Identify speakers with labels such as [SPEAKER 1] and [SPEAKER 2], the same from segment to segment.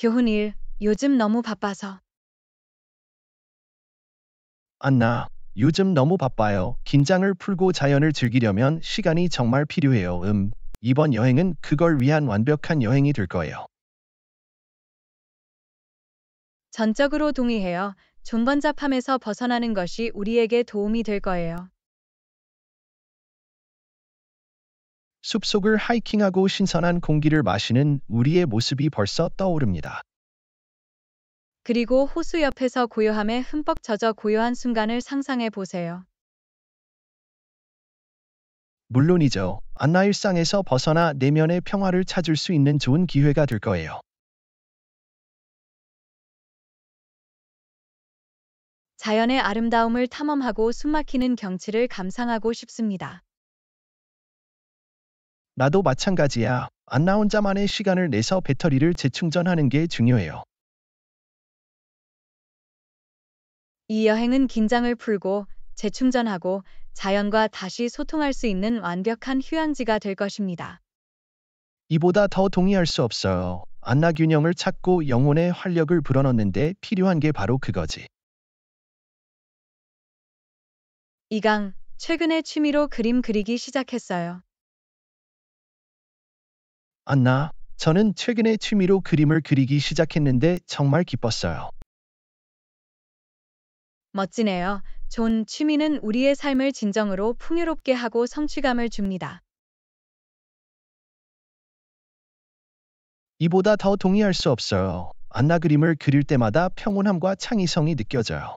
[SPEAKER 1] 교훈 1. 요즘 너무 바빠서.
[SPEAKER 2] 안나, 요즘 너무 바빠요. 긴장을 풀고 자연을 즐기려면 시간이 정말 필요해요. 음, 이번 여행은 그걸 위한 완벽한 여행이 될 거예요.
[SPEAKER 1] 전적으로 동의해요. 존번잡함에서 벗어나는 것이 우리에게 도움이 될 거예요.
[SPEAKER 2] 숲속을 하이킹하고 신선한 공기를 마시는 우리의 모습이 벌써 떠오릅니다.
[SPEAKER 1] 그리고 호수 옆에서 고요함에 흠뻑 젖어 고요한 순간을 상상해 보세요.
[SPEAKER 2] 물론이죠. 안나 일상에서 벗어나 내면의 평화를 찾을 수 있는 좋은 기회가 될 거예요.
[SPEAKER 3] 자연의 아름다움을
[SPEAKER 1] 탐험하고 숨막히는 경치를 감상하고 싶습니다.
[SPEAKER 2] 나도 마찬가지야. 안나 혼자만의 시간을 내서 배터리를 재충전하는 게 중요해요.
[SPEAKER 1] 이 여행은 긴장을 풀고 재충전하고 자연과 다시 소통할 수 있는 완벽한 휴양지가 될 것입니다.
[SPEAKER 2] 이보다 더 동의할 수 없어요. 안나 균형을 찾고 영혼의 활력을 불어넣는데 필요한 게 바로 그거지.
[SPEAKER 1] 이강, 최근에 취미로 그림 그리기 시작했어요.
[SPEAKER 2] 안나, 저는 최근에 취미로 그림을 그리기 시작했는데 정말 기뻤어요.
[SPEAKER 1] 멋지네요. 존, 취미는 우리의 삶을 진정으로 풍요롭게 하고 성취감을 줍니다.
[SPEAKER 2] 이보다 더 동의할 수 없어요. 안나 그림을 그릴 때마다 평온함과 창의성이 느껴져요.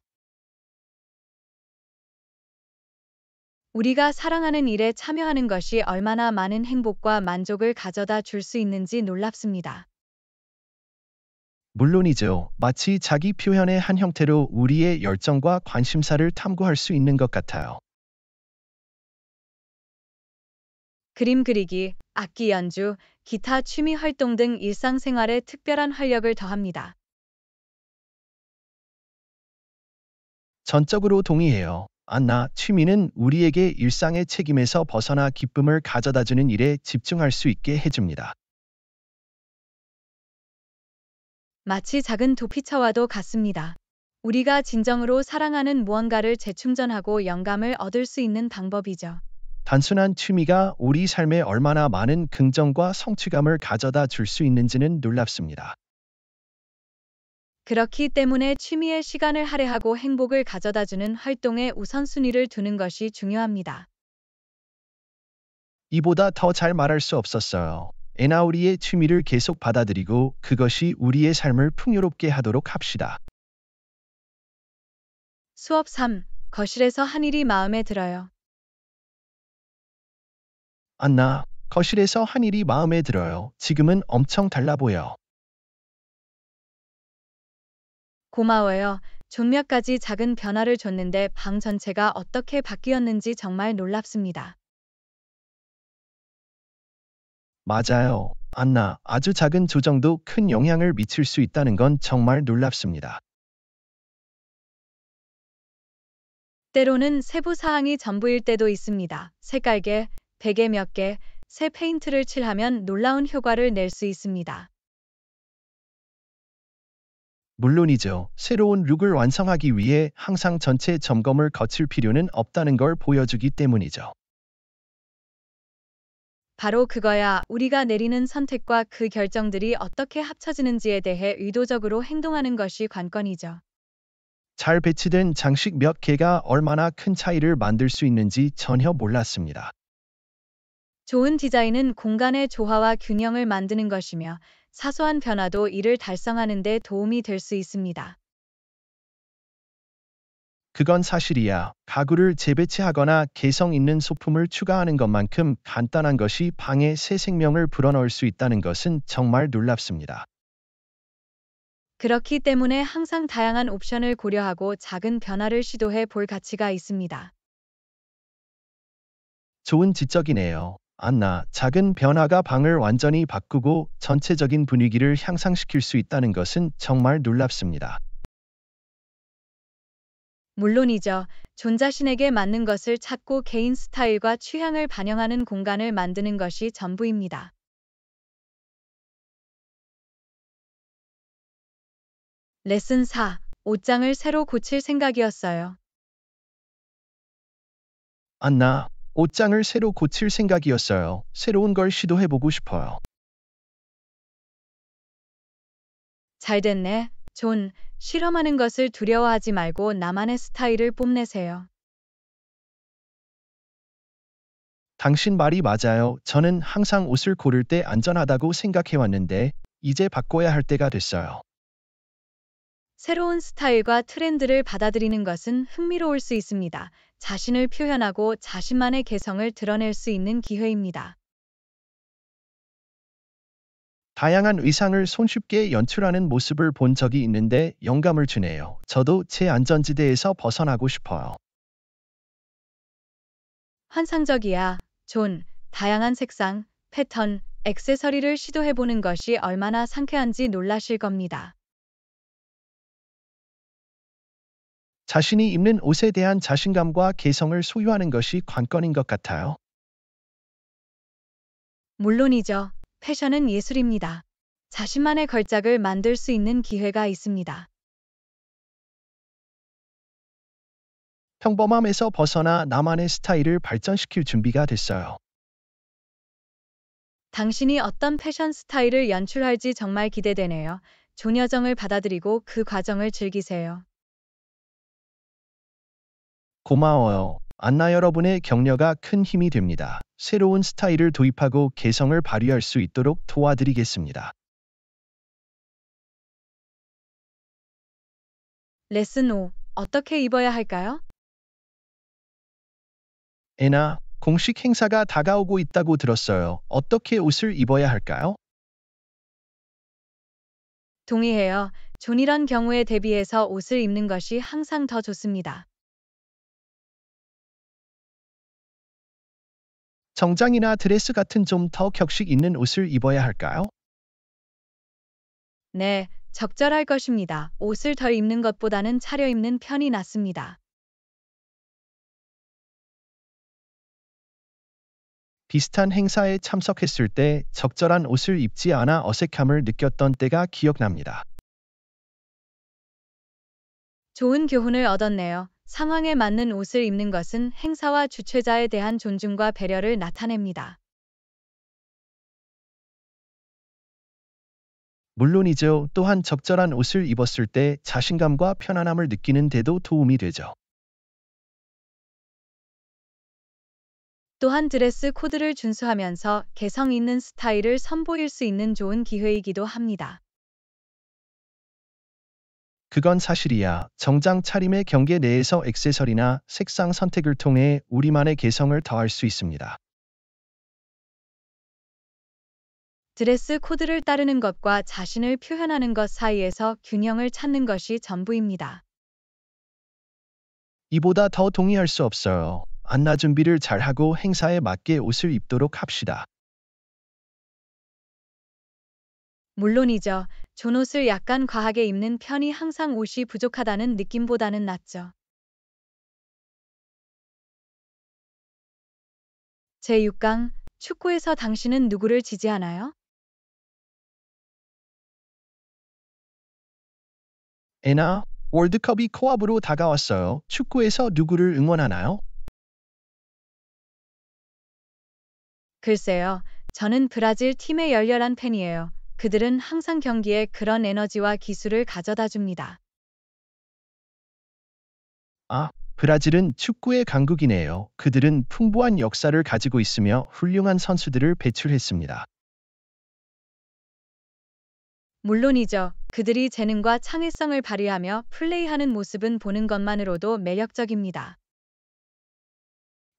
[SPEAKER 1] 우리가 사랑하는 일에 참여하는 것이 얼마나 많은 행복과 만족을 가져다 줄 수 있는지 놀랍습니다.
[SPEAKER 2] 물론이죠. 마치 자기 표현의 한 형태로 우리의 열정과 관심사를 탐구할 수 있는 것 같아요.
[SPEAKER 1] 그림 그리기, 악기 연주, 기타 취미 활동 등 일상생활에 특별한 활력을 더합니다.
[SPEAKER 2] 전적으로 동의해요. 안나 취미는 우리에게 일상의 책임에서 벗어나 기쁨을 가져다주는 일에 집중할 수 있게 해줍니다.
[SPEAKER 1] 마치 작은 도피처와도 같습니다. 우리가 진정으로 사랑하는 무언가를 재충전하고 영감을 얻을 수 있는 방법이죠.
[SPEAKER 2] 단순한 취미가 우리 삶에 얼마나 많은 긍정과 성취감을 가져다 줄 수 있는지는 놀랍습니다.
[SPEAKER 1] 그렇기 때문에 취미의 시간을 할애하고 행복을 가져다주는 활동에 우선순위를 두는 것이 중요합니다.
[SPEAKER 2] 이보다 더 잘 말할 수 없었어요. 에나우리의 취미를 계속 받아들이고 그것이 우리의 삶을 풍요롭게 하도록 합시다.
[SPEAKER 1] 수업 3. 거실에서 한 일이 마음에 들어요.
[SPEAKER 2] 안나, 거실에서 한 일이 마음에 들어요. 지금은 엄청 달라 보여.
[SPEAKER 1] 고마워요. 존몇까지 작은 변화를 줬는데 방 전체가 어떻게 바뀌었는지 정말 놀랍습니다.
[SPEAKER 2] 맞아요. 안나, 아주 작은 조정도 큰 영향을 미칠 수 있다는 건 정말 놀랍습니다.
[SPEAKER 1] 때로는 세부 사항이 전부일 때도 있습니다. 색깔계, 베개 몇 개, 새 페인트를 칠하면 놀라운 효과를 낼 수 있습니다.
[SPEAKER 2] 물론이죠. 새로운 룩을 완성하기 위해 항상 전체 점검을 거칠 필요는 없다는 걸 보여주기 때문이죠.
[SPEAKER 1] 바로 그거야 우리가 내리는 선택과 그 결정들이 어떻게 합쳐지는지에 대해 의도적으로 행동하는 것이 관건이죠.
[SPEAKER 2] 잘 배치된 장식 몇 개가 얼마나 큰 차이를 만들 수 있는지 전혀 몰랐습니다.
[SPEAKER 1] 좋은 디자인은 공간의 조화와 균형을 만드는 것이며 사소한 변화도 이를 달성하는 데 도움이 될 수 있습니다.
[SPEAKER 2] 그건 사실이야. 가구를 재배치하거나 개성 있는 소품을 추가하는 것만큼 간단한 것이 방에 새 생명을 불어넣을 수 있다는 것은 정말 놀랍습니다.
[SPEAKER 1] 그렇기 때문에 항상 다양한 옵션을 고려하고 작은 변화를 시도해 볼 가치가 있습니다.
[SPEAKER 2] 좋은 지적이네요. 안나 작은 변화가 방을 완전히 바꾸고 전체적인 분위기를 향상시킬 수 있다는 것은 정말 놀랍습니다.
[SPEAKER 1] 물론이죠. 존 자신에게 맞는 것을 찾고 개인 스타일과 취향을 반영하는 공간을 만드는 것이 전부입니다. 레슨 4. 옷장을 새로 고칠 생각이었어요.
[SPEAKER 2] 안나, 옷장을 새로 고칠 생각이었어요. 새로운 걸 시도해보고 싶어요.
[SPEAKER 1] 잘 됐네. 존, 실험하는 것을 두려워하지 말고 나만의 스타일을 뽐내세요.
[SPEAKER 2] 당신 말이 맞아요. 저는 항상 옷을 고를 때 안전하다고 생각해왔는데 이제 바꿔야 할 때가 됐어요.
[SPEAKER 1] 새로운 스타일과 트렌드를 받아들이는 것은 흥미로울 수 있습니다. 자신을 표현하고 자신만의 개성을 드러낼 수 있는 기회입니다.
[SPEAKER 2] 다양한 의상을 손쉽게 연출하는 모습을 본 적이 있는데 영감을 주네요. 저도 제 안전지대에서 벗어나고 싶어요.
[SPEAKER 1] 환상적이야, 존. 다양한 색상, 패턴, 액세서리를 시도해보는 것이 얼마나 상쾌한지 놀라실 겁니다.
[SPEAKER 2] 자신이 입는 옷에 대한 자신감과 개성을 소유하는 것이 관건인 것 같아요.
[SPEAKER 1] 물론이죠. 패션은 예술입니다. 자신만의 걸작을 만들 수 있는 기회가 있습니다.
[SPEAKER 2] 평범함에서 벗어나 나만의 스타일을 발전시킬 준비가 됐어요.
[SPEAKER 1] 당신이 어떤 패션 스타일을 연출할지 정말 기대되네요. 조여정을 받아들이고 그 과정을 즐기세요.
[SPEAKER 2] 고마워요. 안나 여러분의 격려가 큰 힘이 됩니다. 새로운 스타일을 도입하고 개성을 발휘할 수 있도록 도와드리겠습니다.
[SPEAKER 1] 레슨 5. 어떻게 입어야 할까요?
[SPEAKER 3] 에나, 공식 행사가 다가오고 있다고
[SPEAKER 2] 들었어요. 어떻게 옷을 입어야 할까요?
[SPEAKER 1] 동의해요. 존이런 경우에 대비해서 옷을 입는 것이 항상 더 좋습니다.
[SPEAKER 2] 정장이나 드레스 같은 좀 더 격식 있는 옷을 입어야 할까요?
[SPEAKER 1] 네, 적절할 것입니다. 옷을 덜 입는 것보다는 차려입는 편이 낫습니다.
[SPEAKER 2] 비슷한 행사에 참석했을 때 적절한 옷을 입지 않아 어색함을 느꼈던 때가 기억납니다.
[SPEAKER 1] 좋은 교훈을 얻었네요. 상황에 맞는 옷을 입는 것은 행사와 주최자에 대한 존중과 배려를 나타냅니다.
[SPEAKER 2] 물론이죠. 또한 적절한 옷을 입었을 때 자신감과 편안함을 느끼는 데도 도움이 되죠.
[SPEAKER 1] 또한 드레스 코드를 준수하면서 개성 있는 스타일을 선보일 수 있는 좋은 기회이기도 합니다.
[SPEAKER 2] 그건 사실이야. 정장 차림의 경계 내에서 액세서리나 색상 선택을 통해 우리만의 개성을 더할 수 있습니다.
[SPEAKER 1] 드레스 코드를 따르는 것과 자신을 표현하는 것 사이에서 균형을 찾는 것이 전부입니다.
[SPEAKER 2] 이보다 더 동의할 수 없어요. 안나 준비를 잘하고 행사에 맞게 옷을 입도록 합시다.
[SPEAKER 1] 물론이죠. 존옷을 약간 과하게 입는 편이 항상 옷이 부족하다는 느낌보다는 낫죠. 제6강 축구에서
[SPEAKER 3] 당신은 누구를 지지하나요? 에나, 월드컵이 코앞으로 다가왔어요. 축구에서
[SPEAKER 2] 누구를 응원하나요?
[SPEAKER 1] 글쎄요. 저는 브라질 팀의 열렬한 팬이에요. 그들은 항상 경기에 그런 에너지와 기술을 가져다 줍니다.
[SPEAKER 2] 아, 브라질은 축구의 강국이네요. 그들은 풍부한 역사를 가지고 있으며 훌륭한 선수들을 배출했습니다.
[SPEAKER 1] 물론이죠. 그들이 재능과 창의성을 발휘하며 플레이하는 모습은 보는 것만으로도 매력적입니다.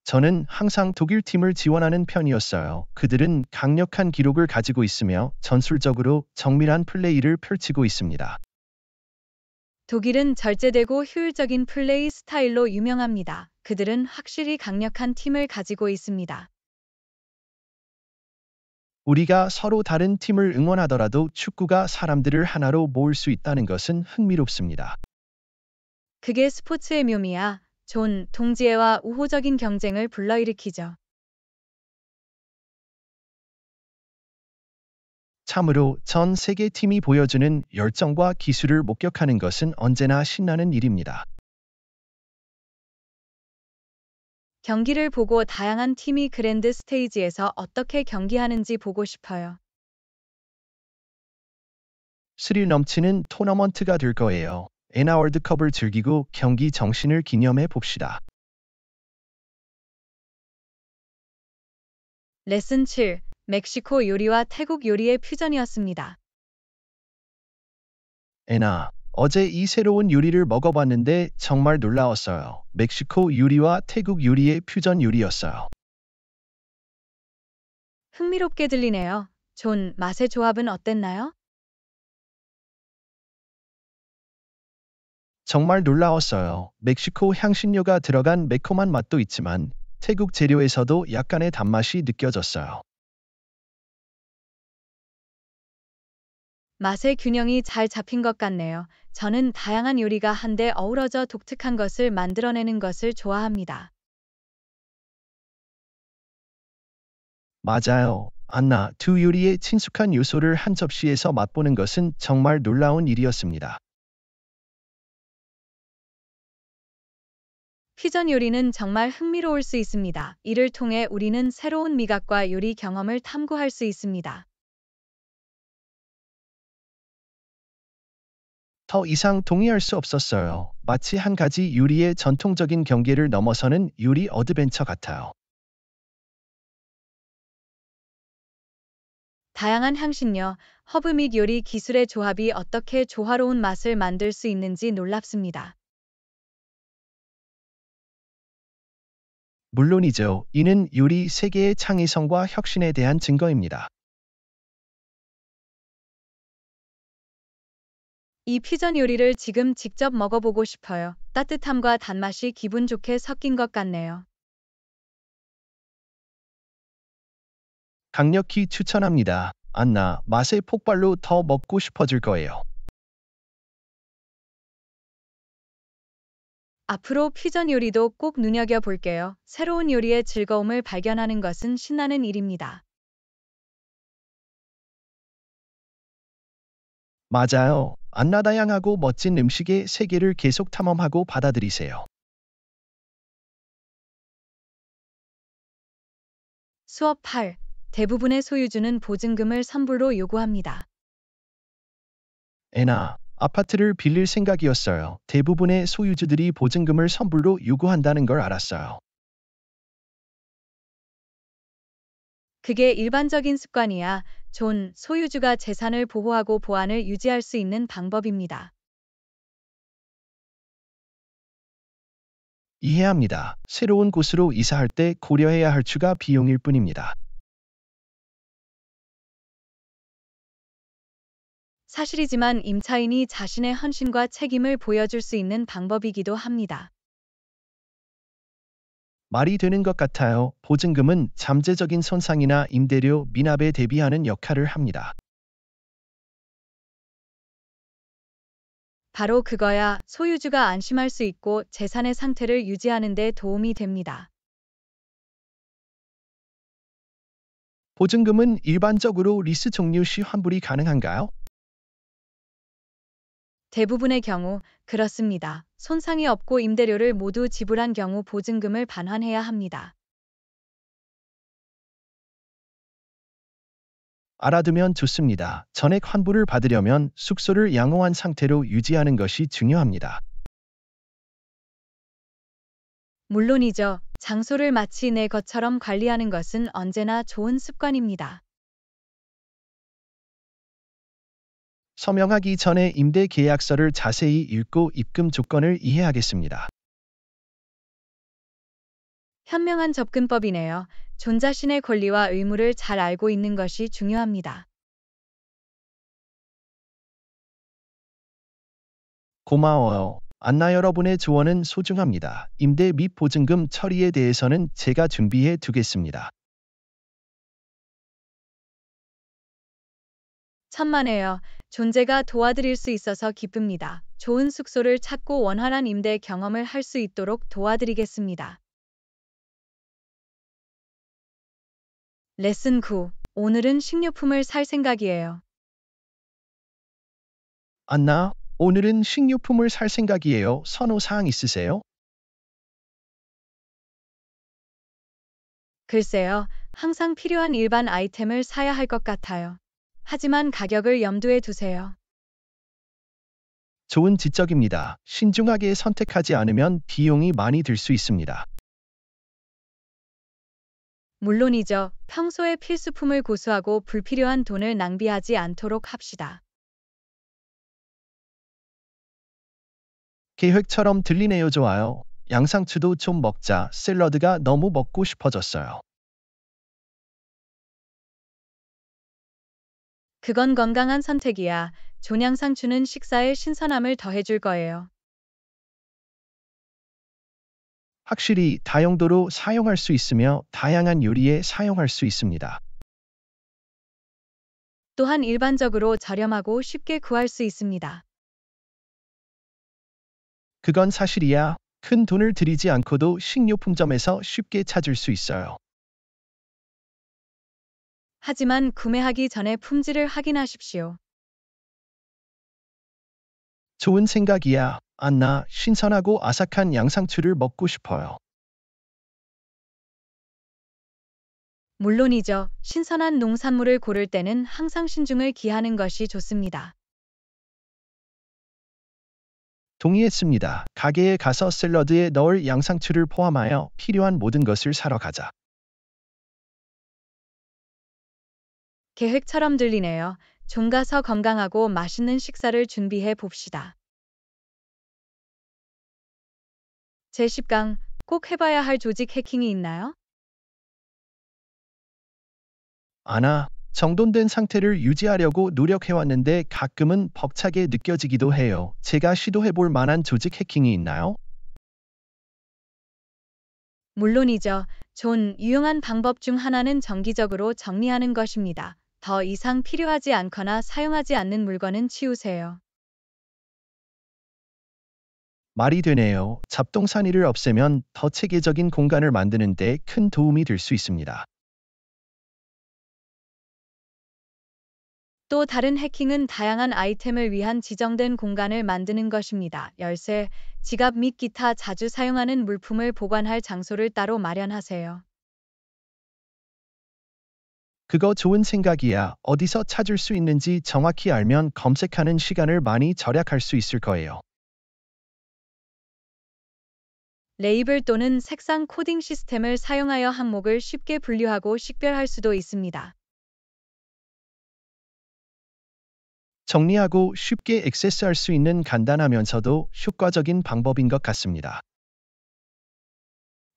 [SPEAKER 2] 저는 항상 독일 팀을 지원하는 편이었어요. 그들은 강력한 기록을 가지고 있으며 전술적으로 정밀한 플레이를 펼치고
[SPEAKER 1] 있습니다. 독일은 절제되고 효율적인 플레이 스타일로 유명합니다. 그들은 확실히 강력한 팀을 가지고 있습니다.
[SPEAKER 2] 우리가 서로 다른 팀을 응원하더라도 축구가 사람들을 하나로 모을 수 있다는 것은 흥미롭습니다.
[SPEAKER 1] 그게 스포츠의 묘미야. 존 동지애와 우호적인 경쟁을 불러일으키죠.
[SPEAKER 2] 참으로 전 세계 팀이 보여주는 열정과 기술을 목격하는 것은 언제나 신나는 일입니다.
[SPEAKER 1] 경기를 보고 다양한 팀이 그랜드 스테이지에서 어떻게 경기하는지 보고 싶어요.
[SPEAKER 2] 스릴 넘치는 토너먼트가 될 거예요. 에나 월드컵을 즐기고 경기 정신을 기념해 봅시다.
[SPEAKER 3] 레슨 7.
[SPEAKER 1] 멕시코 요리와 태국 요리의 퓨전이었습니다.
[SPEAKER 2] 에나, 어제 이 새로운 요리를 먹어봤는데 정말 놀라웠어요. 멕시코 요리와 태국 요리의 퓨전 요리였어요.
[SPEAKER 1] 흥미롭게 들리네요. 존, 맛의 조합은 어땠나요?
[SPEAKER 2] 정말 놀라웠어요. 멕시코 향신료가 들어간 매콤한 맛도 있지만 태국 재료에서도 약간의 단맛이 느껴졌어요.
[SPEAKER 1] 맛의 균형이 잘 잡힌 것 같네요. 저는 다양한 요리가 한데 어우러져 독특한 것을 만들어내는 것을 좋아합니다.
[SPEAKER 2] 맞아요. 안나, 두 요리의 친숙한 요소를 한 접시에서 맛보는 것은 정말 놀라운 일이었습니다.
[SPEAKER 1] 퓨전 요리는 정말 흥미로울 수 있습니다. 이를 통해 우리는 새로운 미각과 요리 경험을 탐구할 수 있습니다.
[SPEAKER 2] 더 이상 동의할 수 없었어요. 마치 한 가지 요리의 전통적인 경계를 넘어서는 요리 어드벤처 같아요.
[SPEAKER 1] 다양한 향신료, 허브 및 요리 기술의 조합이 어떻게 조화로운 맛을 만들 수 있는지 놀랍습니다.
[SPEAKER 2] 물론이죠. 이는 유리 세계의 창의성과 혁신에 대한 증거입니다.
[SPEAKER 1] 이피전 요리를 지금 직접 먹어보고 싶어요. 따뜻함과 단맛이 기분 좋게 섞인 것 같네요.
[SPEAKER 2] 강력히 추천합니다. 안나, 맛의 폭발로 더 먹고 싶어질 거예요.
[SPEAKER 1] 앞으로 피전 요리도 꼭 눈여겨볼게요. 새로운 요리의 즐거움을 발견하는 것은 신나는 일입니다.
[SPEAKER 2] 맞아요. 안나다양하고 멋진 음식의 세계를 계속 탐험하고 받아들이세요.
[SPEAKER 1] 수업 8. 대부분의 소유주는 보증금을 선불로 요구합니다.
[SPEAKER 2] 에나, 아파트를 빌릴 생각이었어요. 대부분의 소유주들이 보증금을 선불로 요구한다는 걸 알았어요.
[SPEAKER 1] 그게 일반적인 습관이야. 존, 소유주가 재산을 보호하고 보안을 유지할 수 있는 방법입니다.
[SPEAKER 2] 이해합니다. 새로운 곳으로 이사할 때 고려해야 할 추가 비용일 뿐입니다.
[SPEAKER 1] 사실이지만 임차인이 자신의 헌신과 책임을 보여줄 수 있는 방법이기도 합니다.
[SPEAKER 2] 말이 되는 것 같아요. 보증금은 잠재적인 손상이나 임대료 미납에 대비하는 역할을 합니다.
[SPEAKER 1] 바로 그거야 소유주가 안심할 수 있고 재산의 상태를 유지하는 데 도움이 됩니다.
[SPEAKER 2] 보증금은 일반적으로 리스 종류 시 환불이 가능한가요?
[SPEAKER 1] 대부분의 경우 그렇습니다. 손상이 없고 임대료를 모두 지불한 경우 보증금을 반환해야 합니다.
[SPEAKER 2] 알아두면 좋습니다. 전액 환불을 받으려면 숙소를 양호한 상태로 유지하는 것이 중요합니다.
[SPEAKER 1] 물론이죠. 장소를 마치 내 것처럼 관리하는 것은 언제나 좋은 습관입니다.
[SPEAKER 2] 서명하기 전에 임대 계약서를 자세히 읽고 입금 조건을 이해하겠습니다.
[SPEAKER 1] 현명한 접근법이네요. 존 자신의 권리와 의무를 잘 알고 있는 것이 중요합니다.
[SPEAKER 2] 고마워요. 안나 여러분의 조언은 소중합니다. 임대 및 보증금 처리에 대해서는 제가 준비해 두겠습니다.
[SPEAKER 1] 천만에요. 존재가 도와드릴 수 있어서 기쁩니다. 좋은 숙소를 찾고 원활한 임대 경험을 할 수 있도록 도와드리겠습니다. 레슨 9. 오늘은 식료품을 살 생각이에요.
[SPEAKER 2] 안나, 오늘은 식료품을 살 생각이에요. 선호사항 있으세요?
[SPEAKER 1] 글쎄요, 항상 필요한 일반 아이템을 사야 할 것 같아요. 하지만 가격을 염두에 두세요.
[SPEAKER 2] 좋은 지적입니다. 신중하게 선택하지 않으면 비용이 많이 들 수
[SPEAKER 1] 있습니다. 물론이죠. 평소에 필수품을 고수하고 불필요한 돈을 낭비하지 않도록 합시다.
[SPEAKER 2] 계획처럼 들리네요. 좋아요. 양상추도 좀 먹자. 샐러드가 너무 먹고 싶어졌어요.
[SPEAKER 1] 그건 건강한 선택이야. 존양상추는 식사에 신선함을 더해줄 거예요.
[SPEAKER 2] 확실히 다용도로 사용할 수 있으며 다양한 요리에 사용할 수 있습니다.
[SPEAKER 1] 또한 일반적으로 저렴하고 쉽게 구할 수 있습니다.
[SPEAKER 2] 그건 사실이야. 큰 돈을 들이지 않고도 식료품점에서 쉽게 찾을 수 있어요.
[SPEAKER 1] 하지만 구매하기 전에 품질을 확인하십시오.
[SPEAKER 2] 좋은 생각이야. 안나, 신선하고 아삭한 양상추를 먹고 싶어요.
[SPEAKER 1] 물론이죠. 신선한 농산물을 고를 때는 항상 신중을 기하는 것이 좋습니다.
[SPEAKER 2] 동의했습니다. 가게에 가서 샐러드에 넣을 양상추를 포함하여 필요한 모든 것을 사러 가자.
[SPEAKER 1] 계획처럼 들리네요. 좀 가서 건강하고 맛있는 식사를 준비해 봅시다. 제10강 꼭 해봐야 할 조직 해킹이 있나요?
[SPEAKER 2] 아나, 정돈된 상태를 유지하려고 노력해왔는데 가끔은 벅차게 느껴지기도 해요. 제가 시도해볼 만한 조직 해킹이 있나요?
[SPEAKER 1] 물론이죠. 존, 유용한 방법 중 하나는 정기적으로 정리하는 것입니다. 더 이상 필요하지 않거나 사용하지 않는 물건은 치우세요.
[SPEAKER 2] 말이 되네요. 잡동사니를 없애면 더 체계적인 공간을 만드는 데 큰 도움이 될 수 있습니다.
[SPEAKER 1] 또 다른 해킹은 다양한 아이템을 위한 지정된 공간을 만드는 것입니다. 열쇠, 지갑 및 기타 자주 사용하는 물품을 보관할 장소를 따로 마련하세요.
[SPEAKER 2] 그거 좋은 생각이야. 어디서 찾을 수 있는지 정확히 알면 검색하는 시간을 많이 절약할 수 있을 거예요.
[SPEAKER 1] 레이블 또는 색상 코딩 시스템을 사용하여 항목을 쉽게 분류하고 식별할 수도 있습니다.
[SPEAKER 2] 정리하고 쉽게 액세스할 수 있는 간단하면서도 효과적인 방법인 것 같습니다.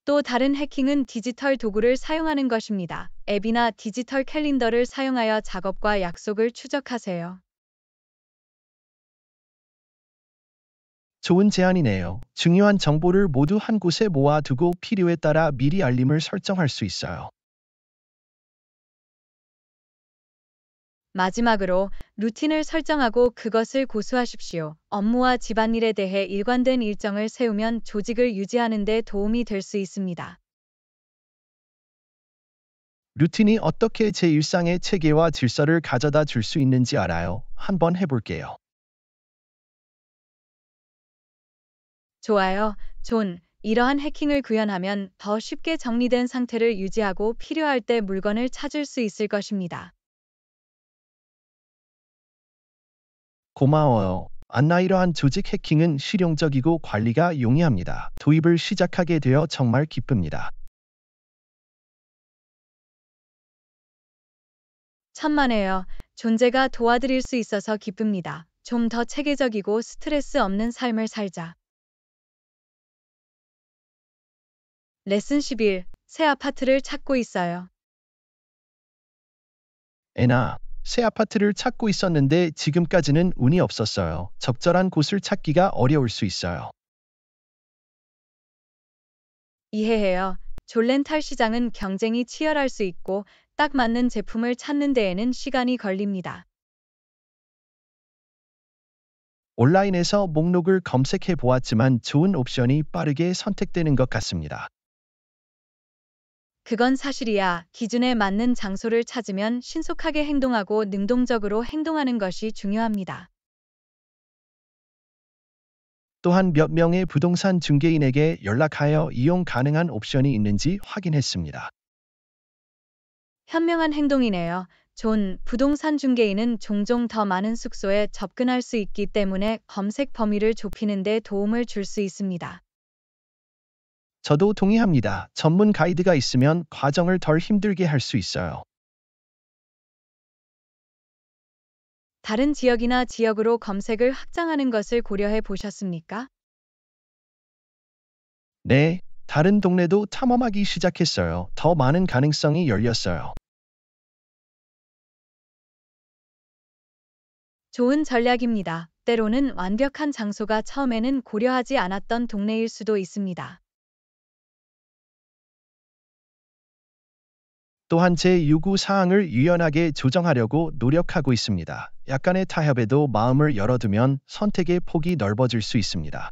[SPEAKER 1] 또 다른 해킹은 디지털 도구를 사용하는 것입니다. 앱이나 디지털 캘린더를 사용하여 작업과 약속을 추적하세요.
[SPEAKER 2] 좋은 제안이네요. 중요한 정보를 모두 한 곳에 모아두고 필요에 따라 미리 알림을 설정할 수 있어요.
[SPEAKER 1] 마지막으로 루틴을 설정하고 그것을 고수하십시오. 업무와 집안일에 대해 일관된 일정을 세우면 조직을 유지하는 데 도움이 될 수 있습니다.
[SPEAKER 2] 루틴이 어떻게 제 일상의 체계와 질서를 가져다 줄 수 있는지 알아요. 한번 해볼게요.
[SPEAKER 1] 좋아요, 존. 이러한 해킹을 구현하면 더 쉽게 정리된 상태를 유지하고 필요할 때 물건을 찾을 수 있을 것입니다.
[SPEAKER 2] 고마워요. 안나 이러한 조직 해킹은 실용적이고 관리가 용이합니다. 도입을 시작하게 되어 정말 기쁩니다.
[SPEAKER 1] 천만에요. 존재가 도와드릴 수 있어서 기쁩니다. 좀 더 체계적이고 스트레스 없는 삶을 살자. 레슨 11. 새 아파트를 찾고 있어요.
[SPEAKER 2] 에나, 새 아파트를 찾고 있었는데 지금까지는 운이 없었어요. 적절한 곳을 찾기가 어려울 수 있어요.
[SPEAKER 1] 이해해요. 졸렌탈 시장은 경쟁이 치열할 수 있고 딱 맞는 제품을 찾는 데에는 시간이 걸립니다.
[SPEAKER 2] 온라인에서 목록을 검색해 보았지만 좋은 옵션이 빠르게 선택되는 것 같습니다.
[SPEAKER 1] 그건 사실이야. 기준에 맞는 장소를 찾으면 신속하게 행동하고 능동적으로 행동하는 것이 중요합니다.
[SPEAKER 2] 또한 몇 명의 부동산 중개인에게 연락하여 이용 가능한 옵션이 있는지 확인했습니다.
[SPEAKER 1] 현명한 행동이네요. 존 부동산 중개인은 종종 더 많은 숙소에 접근할 수 있기 때문에 검색 범위를 좁히는 데 도움을 줄 수 있습니다.
[SPEAKER 2] 저도 동의합니다. 전문 가이드가 있으면 과정을 덜 힘들게 할 수 있어요.
[SPEAKER 1] 다른 지역이나 지역으로 검색을 확장하는 것을 고려해 보셨습니까?
[SPEAKER 2] 네, 다른 동네도 탐험하기 시작했어요. 더 많은 가능성이 열렸어요.
[SPEAKER 1] 좋은 전략입니다. 때로는 완벽한 장소가 처음에는 고려하지 않았던 동네일 수도 있습니다.
[SPEAKER 2] 또한 제 요구 사항을 유연하게 조정하려고 노력하고 있습니다. 약간의 타협에도 마음을 열어두면 선택의 폭이 넓어질 수 있습니다.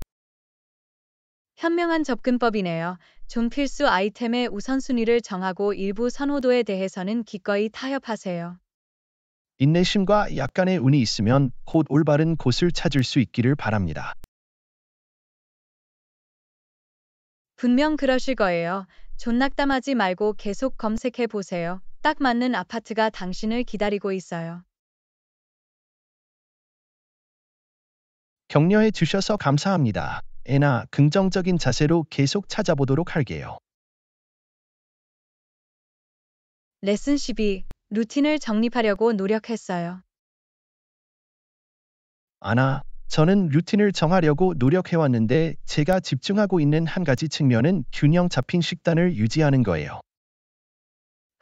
[SPEAKER 1] 현명한 접근법이네요. 좀 필수 아이템의 우선순위를 정하고 일부 선호도에 대해서는 기꺼이 타협하세요.
[SPEAKER 2] 인내심과 약간의 운이 있으면 곧 올바른 곳을 찾을 수 있기를 바랍니다.
[SPEAKER 1] 분명 그러실 거예요. 존낙담하지 말고 계속 검색해 보세요. 딱 맞는 아파트가 당신을 기다리고 있어요.
[SPEAKER 2] 격려해 주셔서 감사합니다. 애나 긍정적인 자세로 계속 찾아보도록 할게요.
[SPEAKER 1] 레슨 12. 루틴을 정립하려고 노력했어요.
[SPEAKER 2] 아나, 저는 루틴을 정하려고 노력해왔는데 제가 집중하고 있는 한 가지 측면은 균형 잡힌 식단을 유지하는 거예요.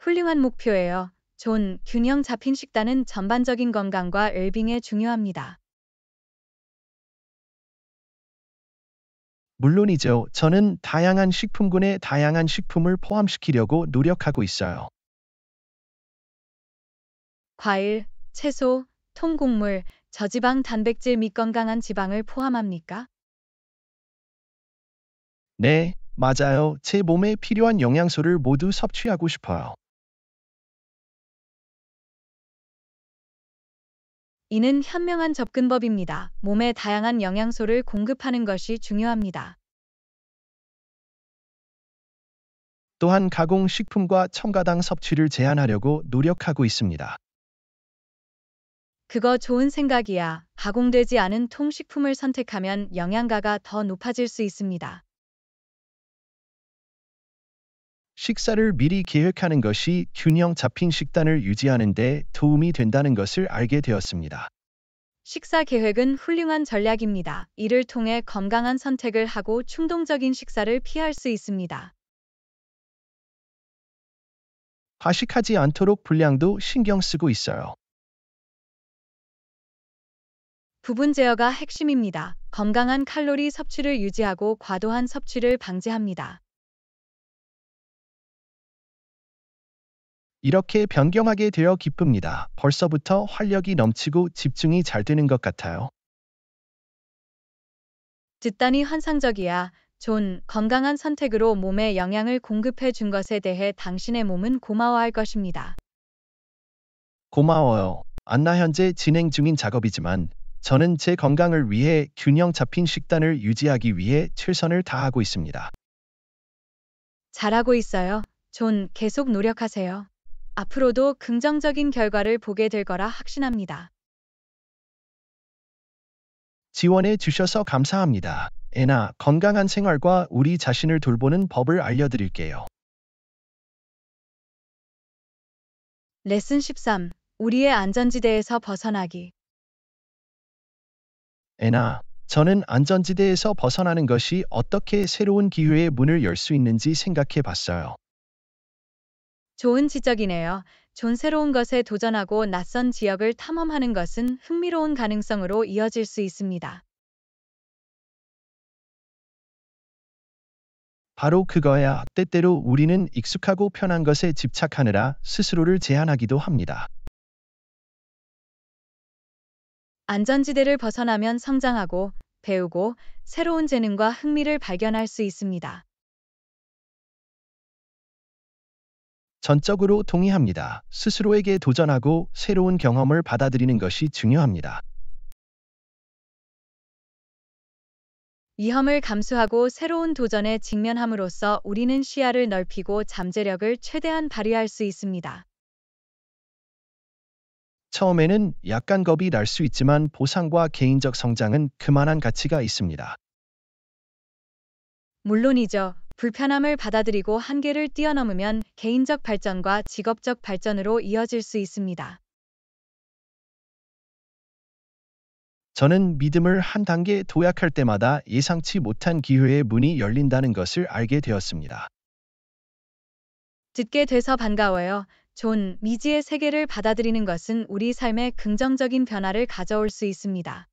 [SPEAKER 1] 훌륭한 목표예요. 존, 균형 잡힌 식단은 전반적인 건강과 웰빙에 중요합니다.
[SPEAKER 2] 물론이죠. 저는 다양한 식품군에 다양한 식품을 포함시키려고 노력하고 있어요.
[SPEAKER 1] 과일, 채소, 통곡물, 저지방 단백질 및 건강한 지방을 포함합니까?
[SPEAKER 2] 네, 맞아요. 제 몸에 필요한 영양소를 모두 섭취하고 싶어요.
[SPEAKER 1] 이는 현명한 접근법입니다. 몸에 다양한 영양소를 공급하는 것이 중요합니다.
[SPEAKER 2] 또한 가공식품과 첨가당 섭취를 제한하려고 노력하고 있습니다.
[SPEAKER 1] 그거 좋은 생각이야. 가공되지 않은 통식품을 선택하면 영양가가 더 높아질 수 있습니다.
[SPEAKER 2] 식사를 미리 계획하는 것이 균형 잡힌 식단을 유지하는 데 도움이 된다는 것을 알게 되었습니다.
[SPEAKER 1] 식사 계획은 훌륭한 전략입니다. 이를 통해 건강한 선택을 하고 충동적인 식사를 피할 수 있습니다.
[SPEAKER 2] 과식하지 않도록 분량도 신경 쓰고 있어요.
[SPEAKER 1] 부분 제어가 핵심입니다. 건강한 칼로리 섭취를 유지하고 과도한 섭취를 방지합니다.
[SPEAKER 2] 이렇게 변경하게 되어 기쁩니다. 벌써부터 활력이 넘치고 집중이 잘 되는 것 같아요.
[SPEAKER 1] 듣다니 환상적이야. 존, 건강한 선택으로 몸에 영양을 공급해 준 것에 대해 당신의 몸은 고마워할 것입니다.
[SPEAKER 2] 고마워요. 안나 현재 진행 중인 작업이지만 저는 제 건강을 위해 균형 잡힌 식단을 유지하기 위해 최선을 다하고 있습니다.
[SPEAKER 1] 잘하고 있어요. 존, 계속 노력하세요. 앞으로도 긍정적인 결과를 보게 될 거라 확신합니다.
[SPEAKER 2] 지원해 주셔서 감사합니다. 애나 건강한 생활과 우리 자신을 돌보는 법을 알려드릴게요.
[SPEAKER 3] 레슨
[SPEAKER 1] 13. 우리의 안전지대에서 벗어나기.
[SPEAKER 2] 에나, 저는 안전지대에서 벗어나는 것이 어떻게 새로운 기회의 문을 열 수 있는지 생각해 봤어요.
[SPEAKER 1] 좋은 지적이네요. 존 새로운 것에 도전하고 낯선 지역을 탐험하는 것은 흥미로운 가능성으로 이어질 수 있습니다.
[SPEAKER 2] 바로 그거야 때때로 우리는 익숙하고 편한 것에 집착하느라 스스로를 제한하기도 합니다.
[SPEAKER 1] 안전지대를 벗어나면 성장하고 배우고 새로운 재능과 흥미를 발견할 수 있습니다.
[SPEAKER 2] 전적으로 동의합니다. 스스로에게 도전하고 새로운 경험을 받아들이는 것이 중요합니다.
[SPEAKER 1] 위험을 감수하고 새로운 도전에 직면함으로써 우리는 시야를 넓히고 잠재력을 최대한 발휘할 수 있습니다.
[SPEAKER 2] 처음에는 약간 겁이 날 수 있지만 보상과 개인적 성장은 그만한 가치가 있습니다.
[SPEAKER 1] 물론이죠. 불편함을 받아들이고 한계를 뛰어넘으면 개인적 발전과 직업적 발전으로 이어질 수 있습니다.
[SPEAKER 2] 저는 믿음을 한 단계 도약할 때마다 예상치 못한 기회의 문이 열린다는 것을 알게 되었습니다.
[SPEAKER 1] 듣게 돼서 반가워요. 존 미지의 세계를 받아들이는 것은 우리 삶에 긍정적인 변화를 가져올 수 있습니다.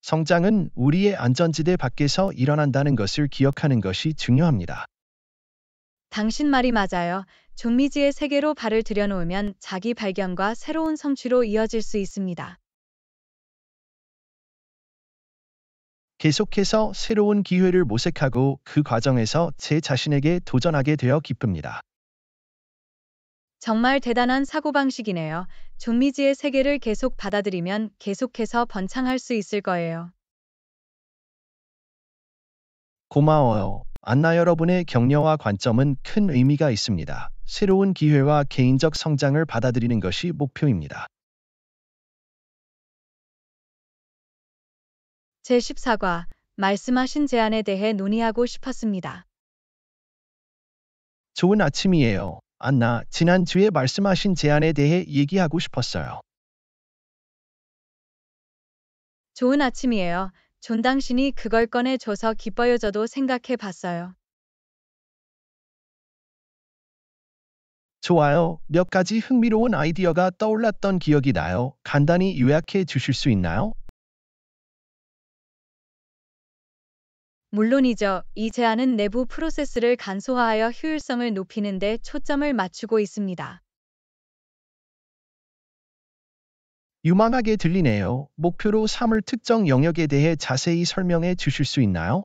[SPEAKER 2] 성장은 우리의 안전지대 밖에서 일어난다는 것을 기억하는 것이 중요합니다.
[SPEAKER 1] 당신 말이 맞아요. 존 미지의 세계로 발을 들여놓으면 자기 발견과 새로운 성취로 이어질 수 있습니다.
[SPEAKER 2] 계속해서 새로운 기회를 모색하고 그 과정에서 제 자신에게 도전하게 되어 기쁩니다.
[SPEAKER 1] 정말 대단한 사고방식이네요. 존미지의 세계를 계속 받아들이면 계속해서 번창할 수 있을 거예요.
[SPEAKER 2] 고마워요. 안나 여러분의 격려와 관점은 큰 의미가 있습니다. 새로운 기회와 개인적 성장을 받아들이는 것이 목표입니다.
[SPEAKER 1] 제14과 말씀하신 제안에 대해 논의하고 싶었습니다.
[SPEAKER 2] 좋은 아침이에요. 안나, 지난주에 말씀하신 제안에 대해 얘기하고 싶었어요.
[SPEAKER 1] 좋은 아침이에요. 존 당신이 그걸 꺼내줘서 기뻐요 저도 생각해 봤어요.
[SPEAKER 2] 좋아요. 몇 가지 흥미로운 아이디어가 떠올랐던 기억이 나요. 간단히 요약해 주실 수 있나요?
[SPEAKER 1] 물론이죠. 이 제안은 내부 프로세스를 간소화하여 효율성을 높이는 데 초점을 맞추고 있습니다.
[SPEAKER 2] 유망하게 들리네요. 목표로 삼을 특정 영역에 대해 자세히 설명해 주실 수 있나요?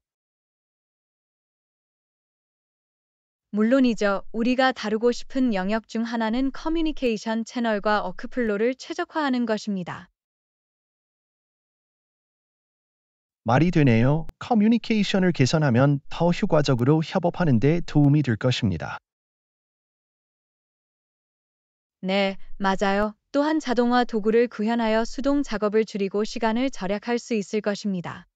[SPEAKER 1] 물론이죠. 우리가 다루고 싶은 영역 중 하나는 커뮤니케이션 채널과 어크플로를 최적화하는 것입니다.
[SPEAKER 2] 말이 되네요. 커뮤니케이션을 개선하면 더 효과적으로 협업하는 데 도움이 될 것입니다.
[SPEAKER 1] 네, 맞아요. 또한 자동화 도구를 구현하여 수동 작업을 줄이고 시간을 절약할 수 있을 것입니다.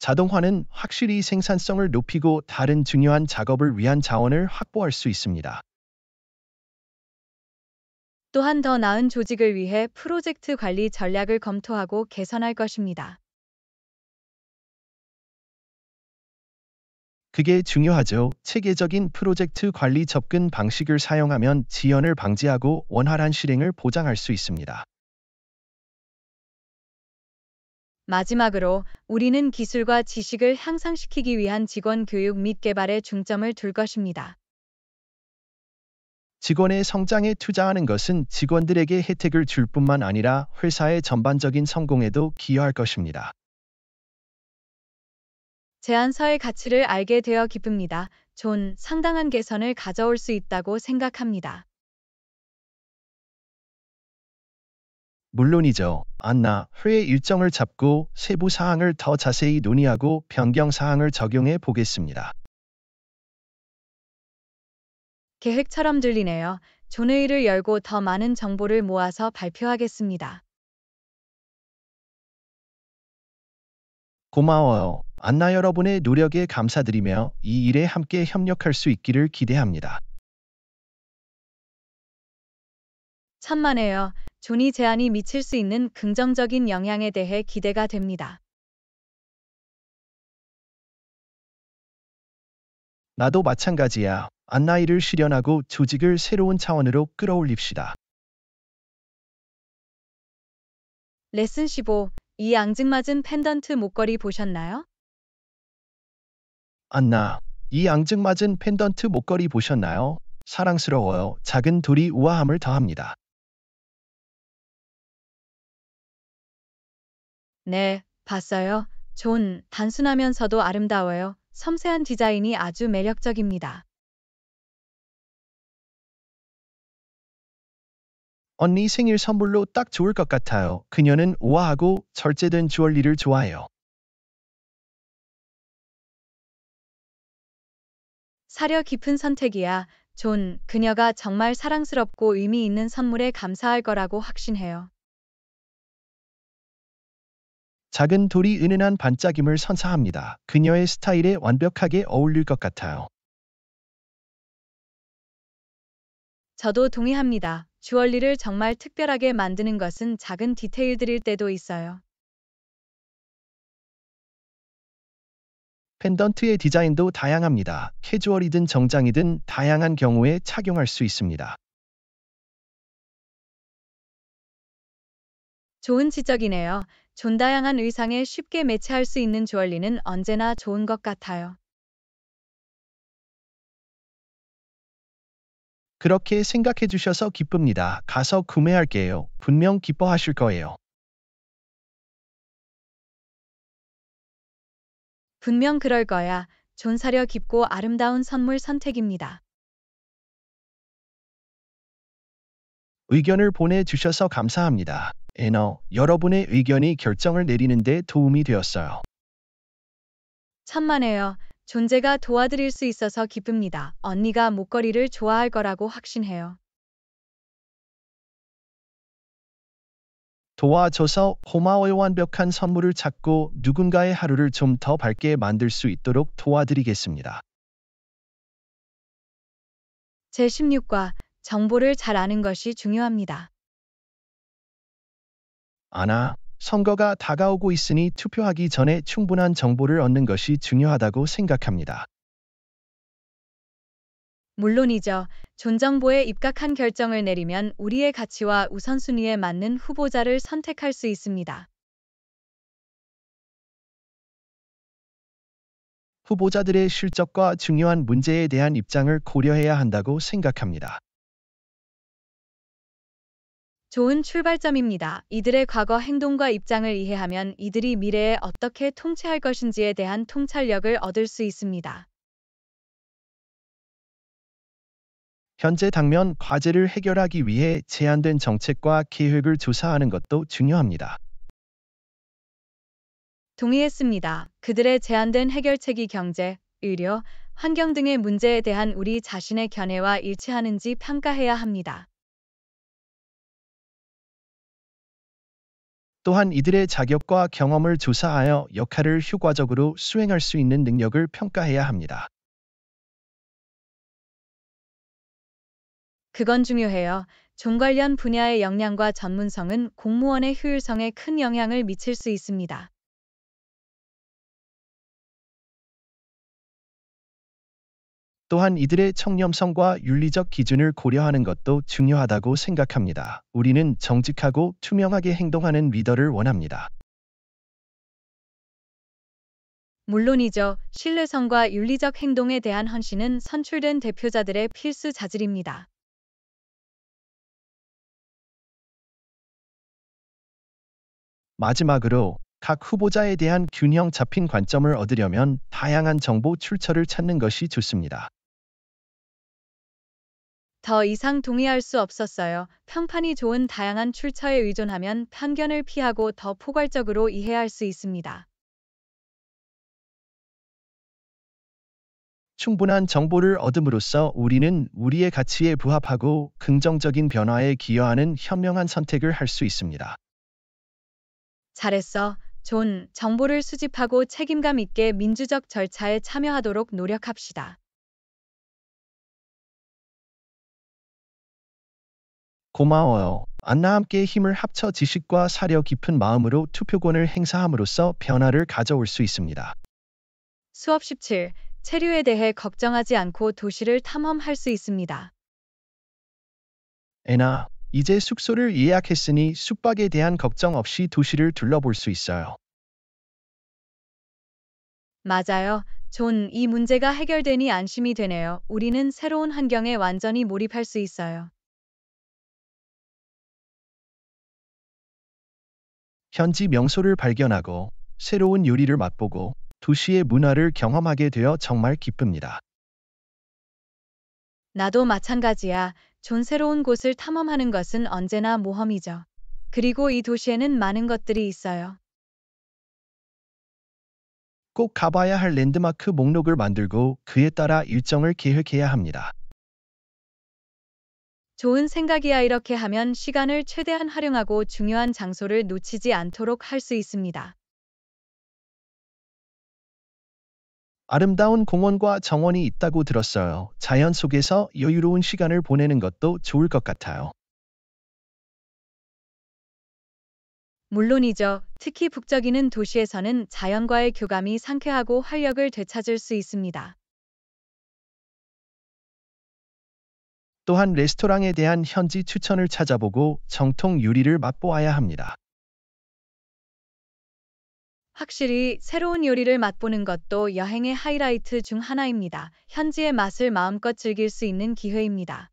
[SPEAKER 2] 자동화는 확실히 생산성을 높이고 다른 중요한 작업을 위한 자원을 확보할 수 있습니다.
[SPEAKER 1] 또한 더 나은 조직을 위해 프로젝트 관리 전략을 검토하고 개선할 것입니다.
[SPEAKER 2] 그게 중요하죠. 체계적인 프로젝트 관리 접근 방식을 사용하면 지연을 방지하고 원활한 실행을 보장할 수 있습니다.
[SPEAKER 1] 마지막으로 우리는 기술과 지식을 향상시키기 위한 직원 교육 및 개발에 중점을 둘 것입니다.
[SPEAKER 2] 직원의 성장에 투자하는 것은 직원들에게 혜택을 줄 뿐만 아니라 회사의 전반적인 성공에도 기여할 것입니다.
[SPEAKER 1] 제안서의 가치를 알게 되어 기쁩니다. 존, 상당한 개선을 가져올 수 있다고 생각합니다.
[SPEAKER 2] 물론이죠. 안나, 회의 일정을 잡고 세부 사항을 더 자세히 논의하고 변경 사항을 적용해 보겠습니다.
[SPEAKER 1] 계획처럼 들리네요. 존의를 열고 더 많은 정보를 모아서 발표하겠습니다.
[SPEAKER 2] 고마워요. 안나 여러분의 노력에 감사드리며 이 일에 함께 협력할 수 있기를 기대합니다.
[SPEAKER 1] 천만에요. 존이 제안이 미칠 수 있는 긍정적인 영향에 대해 기대가 됩니다.
[SPEAKER 2] 나도 마찬가지야. 안나이를 실현하고 조직을 새로운 차원으로 끌어올립시다.
[SPEAKER 1] 레슨 15. 이 앙증맞은 펜던트 목걸이 보셨나요?
[SPEAKER 2] 안나, 이 앙증맞은 펜던트 목걸이 보셨나요? 사랑스러워요. 작은 돌이 우아함을 더합니다.
[SPEAKER 1] 네, 봤어요. 존, 단순하면서도 아름다워요. 섬세한 디자인이 아주 매력적입니다.
[SPEAKER 2] 언니 생일 선물로 딱 좋을 것 같아요. 그녀는 우아하고 절제된 주얼리를 좋아해요.
[SPEAKER 1] 사려 깊은 선택이야. 존, 그녀가 정말 사랑스럽고 의미 있는 선물에 감사할 거라고 확신해요.
[SPEAKER 2] 작은 돌이 은은한 반짝임을 선사합니다. 그녀의 스타일에 완벽하게 어울릴 것 같아요.
[SPEAKER 1] 저도 동의합니다. 주얼리를 정말 특별하게 만드는 것은 작은 디테일들일 때도 있어요.
[SPEAKER 2] 펜던트의 디자인도 다양합니다. 캐주얼이든 정장이든 다양한 경우에 착용할 수 있습니다.
[SPEAKER 1] 좋은 지적이네요. 존다양한 의상에 쉽게 매치할 수 있는 주얼리는 언제나 좋은 것 같아요.
[SPEAKER 2] 그렇게 생각해 주셔서 기쁩니다. 가서 구매할게요. 분명 기뻐하실 거예요.
[SPEAKER 1] 분명 그럴 거야. 존사려 깊고 아름다운 선물 선택입니다.
[SPEAKER 2] 의견을 보내주셔서 감사합니다. 에너, 여러분의 의견이 결정을 내리는데 도움이 되었어요.
[SPEAKER 1] 천만에요. 존재가 도와드릴 수 있어서 기쁩니다. 언니가 목걸이를 좋아할 거라고 확신해요.
[SPEAKER 2] 도와줘서 고마워요 완벽한 선물을 찾고 누군가의 하루를 좀 더 밝게 만들 수 있도록 도와드리겠습니다.
[SPEAKER 1] 제16과 정보를 잘 아는 것이 중요합니다.
[SPEAKER 2] 아나, 선거가 다가오고 있으니 투표하기 전에 충분한 정보를 얻는 것이 중요하다고 생각합니다.
[SPEAKER 1] 물론이죠. 존정보에 입각한 결정을 내리면 우리의 가치와 우선순위에 맞는 후보자를 선택할 수 있습니다.
[SPEAKER 2] 후보자들의 실적과 중요한 문제에 대한 입장을 고려해야 한다고 생각합니다.
[SPEAKER 1] 좋은 출발점입니다. 이들의 과거 행동과 입장을 이해하면 이들이 미래에 어떻게 통치할 것인지에 대한 통찰력을 얻을 수 있습니다.
[SPEAKER 2] 현재 당면 과제를 해결하기 위해 제안된 정책과 계획을 조사하는 것도 중요합니다.
[SPEAKER 1] 동의했습니다. 그들의 제안된 해결책이 경제, 의료, 환경 등의 문제에 대한 우리 자신의 견해와 일치하는지 평가해야 합니다.
[SPEAKER 2] 또한 이들의 자격과 경험을 조사하여 역할을 효과적으로 수행할 수 있는 능력을 평가해야 합니다.
[SPEAKER 1] 그건 중요해요. 종 관련 분야의 역량과 전문성은 공무원의 효율성에 큰 영향을 미칠 수 있습니다.
[SPEAKER 2] 또한 이들의 청렴성과 윤리적 기준을 고려하는 것도 중요하다고 생각합니다. 우리는 정직하고 투명하게 행동하는 리더를 원합니다.
[SPEAKER 1] 물론이죠. 신뢰성과 윤리적 행동에 대한 헌신은 선출된 대표자들의 필수 자질입니다.
[SPEAKER 2] 마지막으로 각 후보자에 대한 균형 잡힌 관점을 얻으려면 다양한 정보 출처를 찾는 것이 좋습니다.
[SPEAKER 1] 더 이상 동의할 수 없었어요. 평판이 좋은 다양한 출처에 의존하면 편견을 피하고 더 포괄적으로 이해할 수 있습니다.
[SPEAKER 2] 충분한 정보를 얻음으로써 우리는 우리의 가치에 부합하고 긍정적인 변화에 기여하는 현명한 선택을 할 수 있습니다.
[SPEAKER 1] 잘했어. 존, 정보를 수집하고 책임감 있게 민주적 절차에 참여하도록 노력합시다.
[SPEAKER 2] 고마워요. 안나 함께 힘을 합쳐 지식과 사려 깊은 마음으로 투표권을 행사함으로써 변화를 가져올 수 있습니다.
[SPEAKER 1] 수업 17. 체류에 대해 걱정하지 않고 도시를 탐험할 수 있습니다.
[SPEAKER 2] 에나, 이제 숙소를 예약했으니 숙박에 대한 걱정 없이 도시를 둘러볼 수 있어요.
[SPEAKER 1] 맞아요. 존, 이 문제가 해결되니 안심이 되네요. 우리는 새로운 환경에 완전히 몰입할 수 있어요.
[SPEAKER 2] 현지 명소를 발견하고 새로운 요리를 맛보고 도시의 문화를 경험하게 되어 정말 기쁩니다.
[SPEAKER 1] 나도 마찬가지야. 존 새로운 곳을 탐험하는 것은 언제나 모험이죠. 그리고 이 도시에는 많은 것들이 있어요.
[SPEAKER 2] 꼭 가봐야 할 랜드마크 목록을 만들고 그에 따라 일정을 계획해야 합니다.
[SPEAKER 1] 좋은 생각이야 이렇게 하면 시간을 최대한 활용하고 중요한 장소를 놓치지 않도록 할 수 있습니다.
[SPEAKER 2] 아름다운 공원과 정원이 있다고 들었어요. 자연 속에서 여유로운 시간을 보내는 것도 좋을 것 같아요.
[SPEAKER 1] 물론이죠. 특히 북적이는 도시에서는 자연과의 교감이 상쾌하고 활력을 되찾을 수 있습니다.
[SPEAKER 2] 또한 레스토랑에 대한 현지 추천을 찾아보고 정통 요리를 맛보아야 합니다.
[SPEAKER 1] 확실히 새로운 요리를 맛보는 것도 여행의 하이라이트 중 하나입니다. 현지의 맛을 마음껏 즐길 수 있는 기회입니다.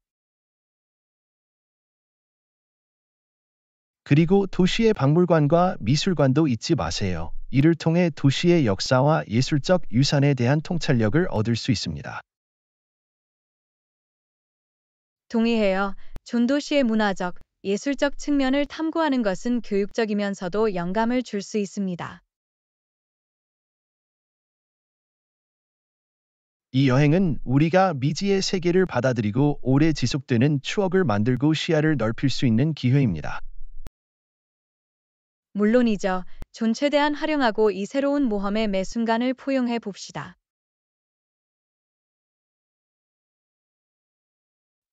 [SPEAKER 2] 그리고 도시의 박물관과 미술관도 잊지 마세요. 이를 통해 도시의 역사와 예술적 유산에 대한 통찰력을 얻을 수 있습니다.
[SPEAKER 1] 동의해요. 존도시의 문화적, 예술적 측면을 탐구하는 것은 교육적이면서도 영감을 줄 수 있습니다.
[SPEAKER 2] 이 여행은 우리가 미지의 세계를 받아들이고 오래 지속되는 추억을 만들고 시야를 넓힐 수 있는 기회입니다.
[SPEAKER 1] 물론이죠. 존 최대한 활용하고 이 새로운 모험의 매 순간을 포용해 봅시다.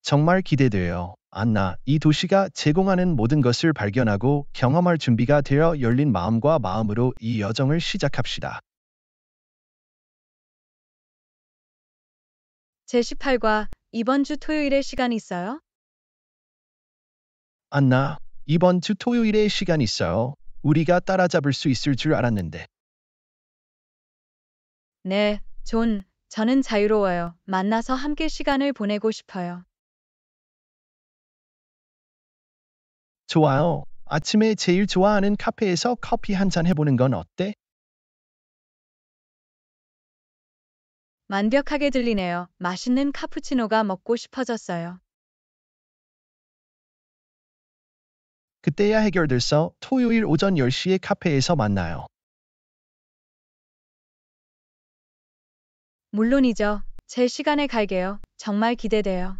[SPEAKER 2] 정말 기대돼요. 안나, 이 도시가 제공하는 모든 것을 발견하고 경험할 준비가 되어 열린 마음과 마음으로 이 여정을 시작합시다.
[SPEAKER 1] 제18과 이번 주 토요일에 시간 있어요?
[SPEAKER 2] 안나, 이번 주 토요일에 시간 있어요. 우리가 따라잡을 수 있을 줄 알았는데.
[SPEAKER 1] 네, 존, 저는 자유로워요. 만나서 함께 시간을 보내고 싶어요.
[SPEAKER 2] 좋아요. 아침에 제일 좋아하는 카페에서 커피 한 잔 해보는 건 어때?
[SPEAKER 1] 완벽하게 들리네요. 맛있는 카푸치노가 먹고 싶어졌어요.
[SPEAKER 2] 그때야 해결돼서 토요일 오전 10시에 카페에서 만나요.
[SPEAKER 1] 물론이죠. 제 시간에 갈게요. 정말 기대돼요.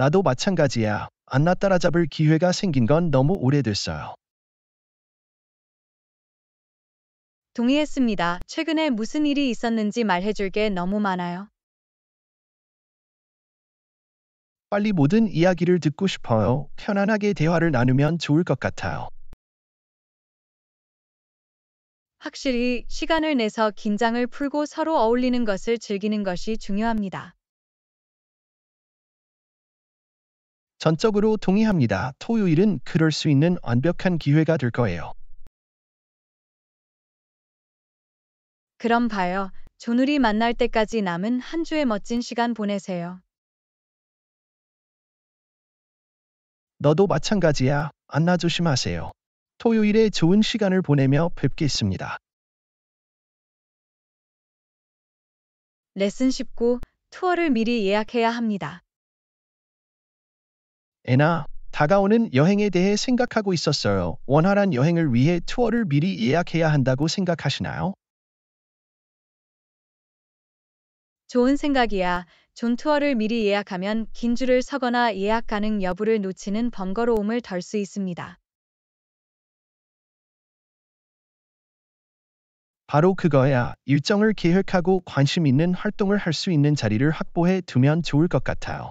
[SPEAKER 2] 나도 마찬가지야. 안나 따라잡을 기회가 생긴 건 너무 오래됐어요.
[SPEAKER 1] 동의했습니다. 최근에 무슨 일이 있었는지 말해줄 게 너무 많아요.
[SPEAKER 2] 빨리 모든 이야기를 듣고 싶어요. 편안하게 대화를 나누면 좋을 것 같아요.
[SPEAKER 1] 확실히 시간을 내서 긴장을 풀고 서로 어울리는 것을 즐기는 것이 중요합니다.
[SPEAKER 2] 전적으로 동의합니다. 토요일은 그럴 수 있는 완벽한 기회가 될 거예요.
[SPEAKER 1] 그럼 봐요. 조누리 만날 때까지 남은 한 주의 멋진 시간 보내세요.
[SPEAKER 2] 너도 마찬가지야. 안나 조심하세요. 토요일에 좋은 시간을 보내며 뵙겠습니다.
[SPEAKER 1] 레슨 19 투어를 미리 예약해야 합니다.
[SPEAKER 2] 에나 다가오는 여행에 대해 생각하고 있었어요. 원활한 여행을 위해 투어를 미리 예약해야 한다고 생각하시나요?
[SPEAKER 1] 좋은 생각이야. 존 투어를 미리 예약하면 긴 줄을 서거나 예약 가능 여부를 놓치는 번거로움을 덜 수 있습니다.
[SPEAKER 2] 바로 그거야. 일정을 계획하고 관심 있는 활동을 할 수 있는 자리를 확보해 두면 좋을 것 같아요.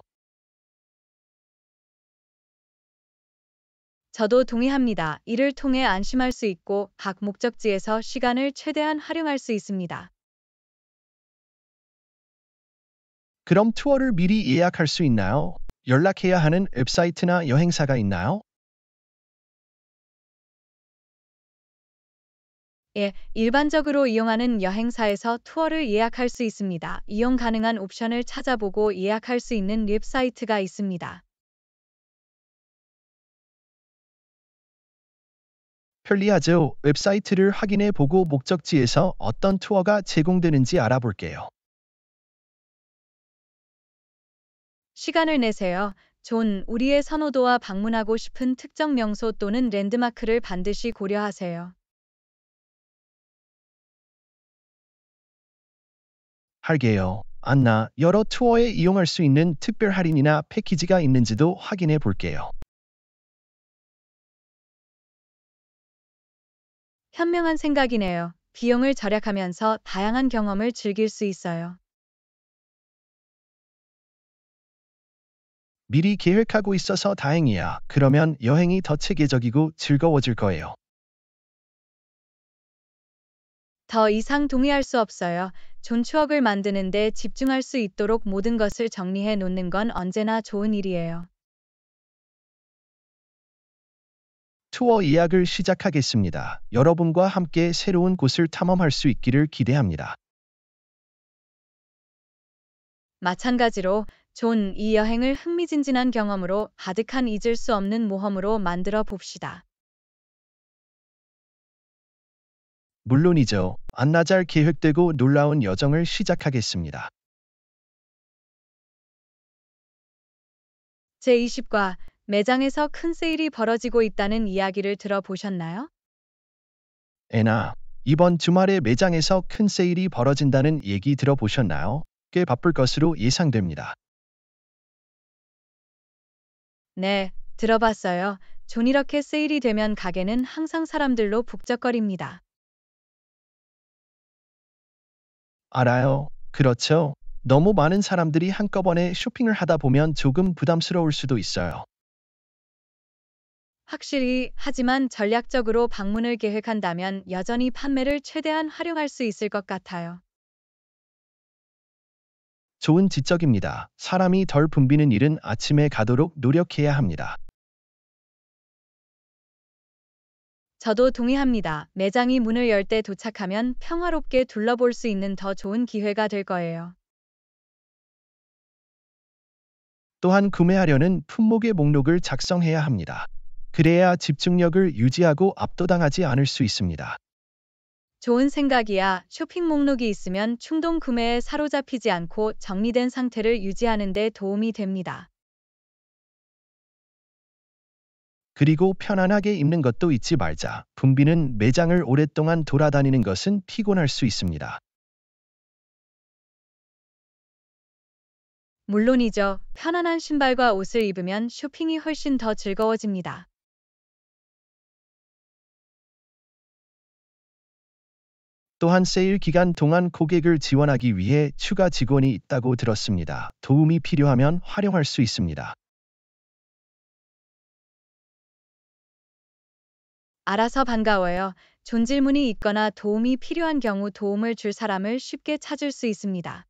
[SPEAKER 1] 저도 동의합니다. 이를 통해 안심할 수 있고 각 목적지에서 시간을 최대한 활용할 수 있습니다.
[SPEAKER 2] 그럼 투어를 미리 예약할 수 있나요? 연락해야 하는 웹사이트나 여행사가 있나요?
[SPEAKER 1] 예, 일반적으로 이용하는 여행사에서 투어를 예약할 수 있습니다. 이용 가능한 옵션을 찾아보고 예약할 수 있는 웹사이트가 있습니다.
[SPEAKER 2] 편리하죠. 웹사이트를 확인해 보고 목적지에서 어떤 투어가 제공되는지 알아볼게요.
[SPEAKER 1] 시간을 내세요. 존, 우리의 선호도와 방문하고 싶은 특정 명소 또는 랜드마크를 반드시 고려하세요.
[SPEAKER 2] 할게요. 안나, 여러 투어에 이용할 수 있는 특별 할인이나 패키지가 있는지도 확인해 볼게요.
[SPEAKER 1] 현명한 생각이네요. 비용을 절약하면서 다양한 경험을 즐길 수 있어요.
[SPEAKER 2] 미리 계획하고 있어서 다행이야. 그러면 여행이 더 체계적이고 즐거워질 거예요.
[SPEAKER 1] 더 이상 동의할 수 없어요. 존 추억을 만드는데 집중할 수 있도록 모든 것을 정리해 놓는 건 언제나 좋은 일이에요.
[SPEAKER 2] 투어 예약을 시작하겠습니다. 여러분과 함께 새로운 곳을 탐험할 수 있기를 기대합니다.
[SPEAKER 1] 마찬가지로 존 이 여행을 흥미진진한 경험으로 가득한 잊을 수 없는 모험으로 만들어 봅시다.
[SPEAKER 2] 물론이죠. 안나잘 계획되고 놀라운 여정을 시작하겠습니다.
[SPEAKER 1] 제20과 매장에서 큰 세일이 벌어지고 있다는 이야기를 들어보셨나요?
[SPEAKER 2] 에나, 이번 주말에 매장에서 큰 세일이 벌어진다는 얘기 들어보셨나요? 꽤 바쁠 것으로 예상됩니다.
[SPEAKER 1] 네, 들어봤어요. 존 이렇게 세일이 되면 가게는 항상 사람들로 북적거립니다.
[SPEAKER 2] 알아요. 그렇죠. 너무 많은 사람들이 한꺼번에 쇼핑을 하다 보면 조금 부담스러울 수도 있어요.
[SPEAKER 1] 확실히 하지만 전략적으로 방문을 계획한다면 여전히 판매를 최대한 활용할 수 있을 것 같아요.
[SPEAKER 2] 좋은 지적입니다. 사람이 덜 붐비는 일은 아침에 가도록 노력해야 합니다.
[SPEAKER 1] 저도 동의합니다. 매장이 문을 열 때 도착하면 평화롭게 둘러볼 수 있는 더 좋은 기회가 될 거예요.
[SPEAKER 2] 또한 구매하려는 품목의 목록을 작성해야 합니다. 그래야 집중력을 유지하고 압도당하지 않을 수 있습니다.
[SPEAKER 1] 좋은 생각이야. 쇼핑 목록이 있으면 충동 구매에 사로잡히지 않고 정리된 상태를 유지하는 데 도움이 됩니다.
[SPEAKER 2] 그리고 편안하게 입는 것도 잊지 말자. 분비는 매장을 오랫동안 돌아다니는 것은 피곤할 수 있습니다.
[SPEAKER 1] 물론이죠. 편안한
[SPEAKER 3] 신발과 옷을 입으면 쇼핑이 훨씬 더 즐거워집니다.
[SPEAKER 2] 또한 세일 기간 동안 고객을 지원하기 위해 추가 직원이 있다고 들었습니다. 도움이 필요하면 활용할 수 있습니다.
[SPEAKER 1] 알아서 반가워요. 존질문이 있거나 도움이 필요한 경우 도움을 줄 사람을 쉽게 찾을 수 있습니다.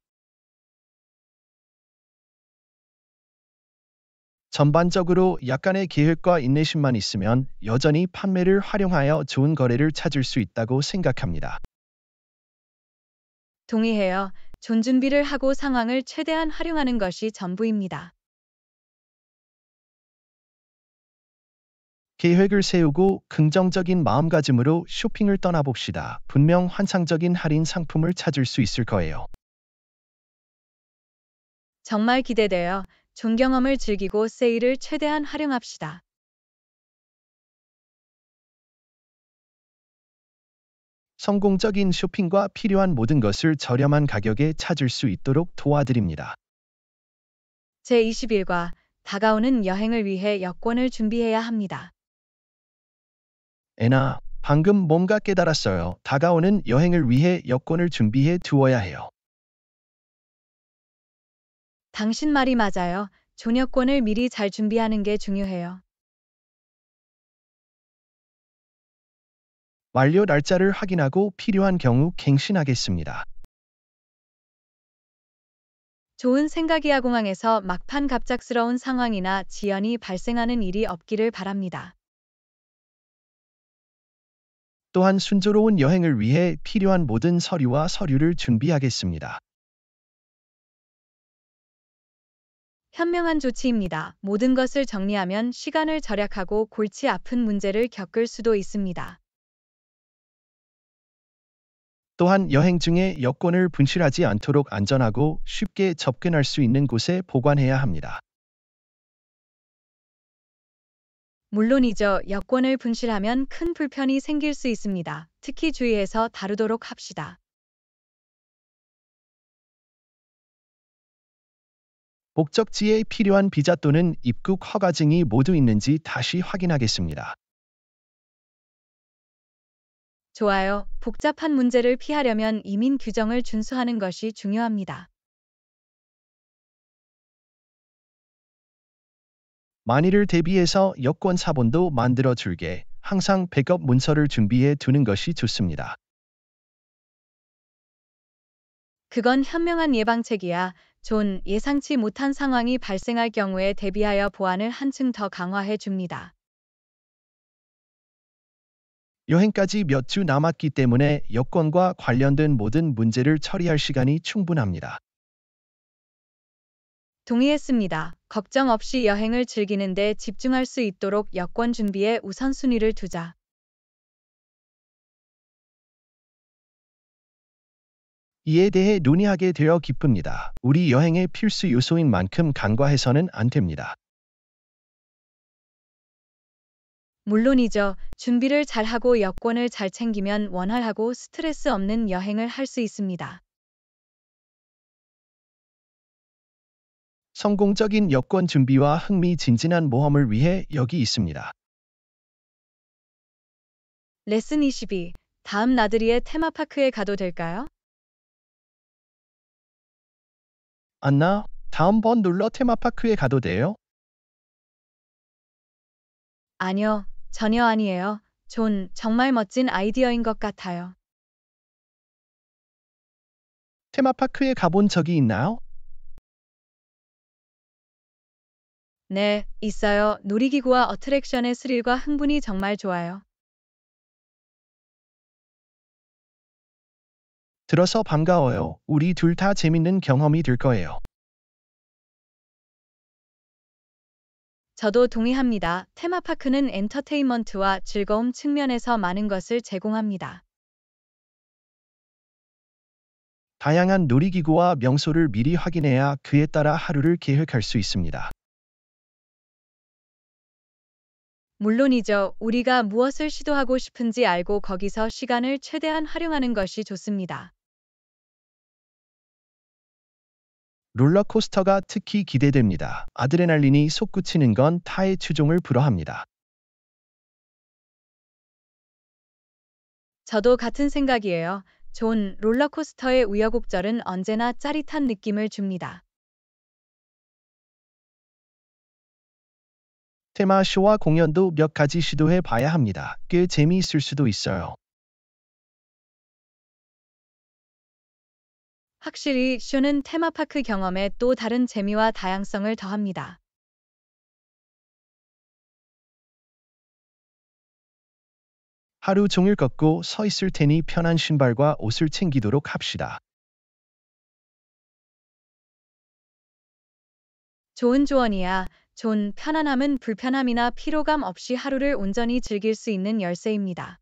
[SPEAKER 2] 전반적으로 약간의 계획과 인내심만 있으면 여전히 판매를 활용하여 좋은 거래를 찾을 수 있다고 생각합니다.
[SPEAKER 1] 동의해요. 존준비를 하고 상황을 최대한 활용하는 것이 전부입니다.
[SPEAKER 2] 계획을 세우고 긍정적인 마음가짐으로 쇼핑을 떠나봅시다. 분명 환상적인 할인 상품을 찾을 수 있을 거예요.
[SPEAKER 1] 정말 기대돼요. 존경험을 즐기고 세일을 최대한 활용합시다.
[SPEAKER 2] 성공적인 쇼핑과 필요한 모든 것을 저렴한 가격에 찾을 수 있도록 도와드립니다.
[SPEAKER 1] 제21과 다가오는 여행을 위해 여권을 준비해야 합니다.
[SPEAKER 2] 에나, 방금 뭔가 깨달았어요. 다가오는 여행을 위해 여권을 준비해 두어야 해요.
[SPEAKER 1] 당신 말이 맞아요. 존여권을 미리 잘 준비하는 게 중요해요.
[SPEAKER 2] 완료 날짜를 확인하고 필요한 경우 갱신하겠습니다.
[SPEAKER 1] 좋은 생각이야 공항에서 막판 갑작스러운 상황이나 지연이 발생하는 일이 없기를 바랍니다.
[SPEAKER 2] 또한 순조로운 여행을 위해 필요한 모든 서류와 서류를 준비하겠습니다.
[SPEAKER 1] 현명한 조치입니다. 모든 것을 정리하면 시간을 절약하고 골치 아픈 문제를 겪을 수도 있습니다.
[SPEAKER 2] 또한 여행 중에 여권을 분실하지 않도록 안전하고 쉽게 접근할 수 있는 곳에 보관해야 합니다.
[SPEAKER 1] 물론이죠. 여권을 분실하면 큰 불편이 생길 수 있습니다. 특히 주의해서 다루도록 합시다.
[SPEAKER 3] 목적지에 필요한
[SPEAKER 2] 비자 또는 입국 허가증이 모두 있는지 다시 확인하겠습니다.
[SPEAKER 1] 좋아요. 복잡한 문제를 피하려면 이민 규정을 준수하는 것이 중요합니다.
[SPEAKER 2] 만일을 대비해서 여권 사본도 만들어 줄게 항상 백업 문서를 준비해 두는 것이 좋습니다.
[SPEAKER 1] 그건 현명한 예방책이야. 존 예상치 못한 상황이 발생할 경우에 대비하여 보안을 한층 더 강화해 줍니다.
[SPEAKER 2] 여행까지 몇 주 남았기 때문에 여권과 관련된 모든 문제를 처리할 시간이 충분합니다.
[SPEAKER 1] 동의했습니다. 걱정 없이 여행을 즐기는데 집중할 수 있도록 여권 준비에 우선순위를 두자.
[SPEAKER 2] 이에 대해 논의하게 되어 기쁩니다. 우리 여행의 필수 요소인 만큼 간과해서는 안 됩니다.
[SPEAKER 1] 물론이죠. 준비를 잘하고 여권을 잘 챙기면 원활하고 스트레스 없는 여행을 할 수 있습니다.
[SPEAKER 2] 성공적인 여권 준비와 흥미진진한 모험을 위해 여기 있습니다.
[SPEAKER 1] 레슨 22. 다음 나들이의 테마파크에 가도 될까요?
[SPEAKER 2] 안나, 다음번 놀러 테마파크에 가도
[SPEAKER 3] 돼요? 아니요, 전혀 아니에요. 존, 정말 멋진 아이디어인 것 같아요.
[SPEAKER 2] 테마파크에 가본 적이 있나요?
[SPEAKER 1] 네, 있어요. 놀이기구와 어트랙션의 스릴과 흥분이 정말 좋아요.
[SPEAKER 3] 들어서 반가워요.
[SPEAKER 2] 우리 둘 다 재밌는 경험이 될 거예요.
[SPEAKER 1] 저도 동의합니다. 테마파크는 엔터테인먼트와 즐거움 측면에서 많은 것을 제공합니다.
[SPEAKER 2] 다양한 놀이기구와 명소를 미리 확인해야 그에 따라 하루를 계획할 수 있습니다.
[SPEAKER 1] 물론이죠. 우리가 무엇을 시도하고 싶은지 알고 거기서 시간을 최대한 활용하는 것이 좋습니다.
[SPEAKER 2] 롤러코스터가 특히 기대됩니다. 아드레날린이 솟구치는 건 타의 추종을 불허합니다.
[SPEAKER 1] 저도 같은 생각이에요. 존, 롤러코스터의 우여곡절은 언제나 짜릿한 느낌을 줍니다.
[SPEAKER 2] 테마 쇼와 공연도 몇 가지 시도해 봐야 합니다. 꽤 재미있을 수도 있어요.
[SPEAKER 1] 확실히 쇼는 테마파크 경험에 또 다른 재미와 다양성을 더합니다.
[SPEAKER 2] 하루 종일 걷고 서 있을 테니 편한 신발과 옷을 챙기도록 합시다.
[SPEAKER 1] 좋은 조언이야. 존, 편안함은 불편함이나 피로감 없이 하루를 온전히 즐길 수 있는 열쇠입니다.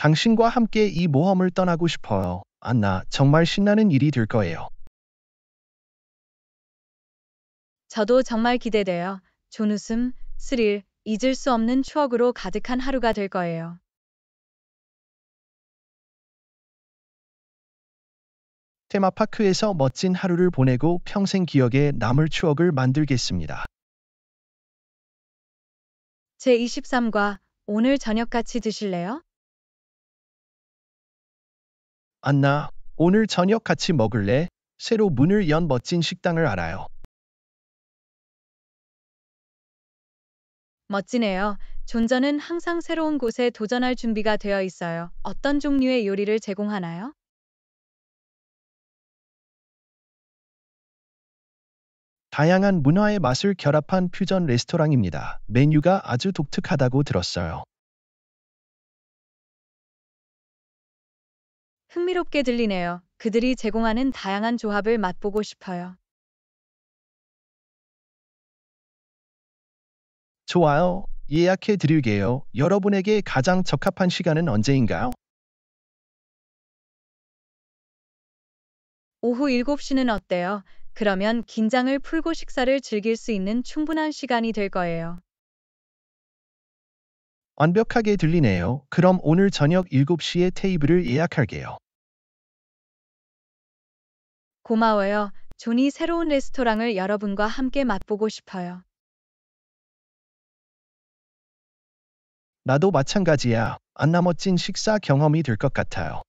[SPEAKER 2] 당신과 함께 이 모험을 떠나고 싶어요. 안나, 정말 신나는 일이 될 거예요.
[SPEAKER 1] 저도 정말 기대돼요. 존웃음, 스릴, 잊을 수 없는 추억으로 가득한 하루가 될 거예요.
[SPEAKER 2] 테마파크에서 멋진 하루를 보내고 평생 기억에 남을 추억을 만들겠습니다.
[SPEAKER 1] 제23과 오늘 저녁 같이 드실래요?
[SPEAKER 2] 안나, 오늘 저녁 같이 먹을래? 새로 문을 연 멋진 식당을 알아요.
[SPEAKER 1] 멋지네요. 존전은 항상 새로운 곳에 도전할 준비가 되어 있어요. 어떤 종류의 요리를 제공하나요?
[SPEAKER 2] 다양한 문화의 맛을 결합한 퓨전 레스토랑입니다. 메뉴가 아주 독특하다고 들었어요.
[SPEAKER 1] 흥미롭게 들리네요. 그들이 제공하는 다양한 조합을 맛보고
[SPEAKER 3] 싶어요.
[SPEAKER 2] 좋아요. 예약해 드릴게요. 여러분에게 가장 적합한 시간은 언제인가요?
[SPEAKER 1] 오후 7시는 어때요? 그러면 긴장을 풀고 식사를 즐길 수 있는 충분한 시간이 될 거예요.
[SPEAKER 2] 완벽하게 들리네요. 그럼 오늘 저녁 7시에 테이블을 예약할게요.
[SPEAKER 1] 고마워요. 존이 새로운 레스토랑을 여러분과 함께 맛보고 싶어요.
[SPEAKER 2] 나도 마찬가지야. 안나 멋진 식사 경험이 될 것 같아요.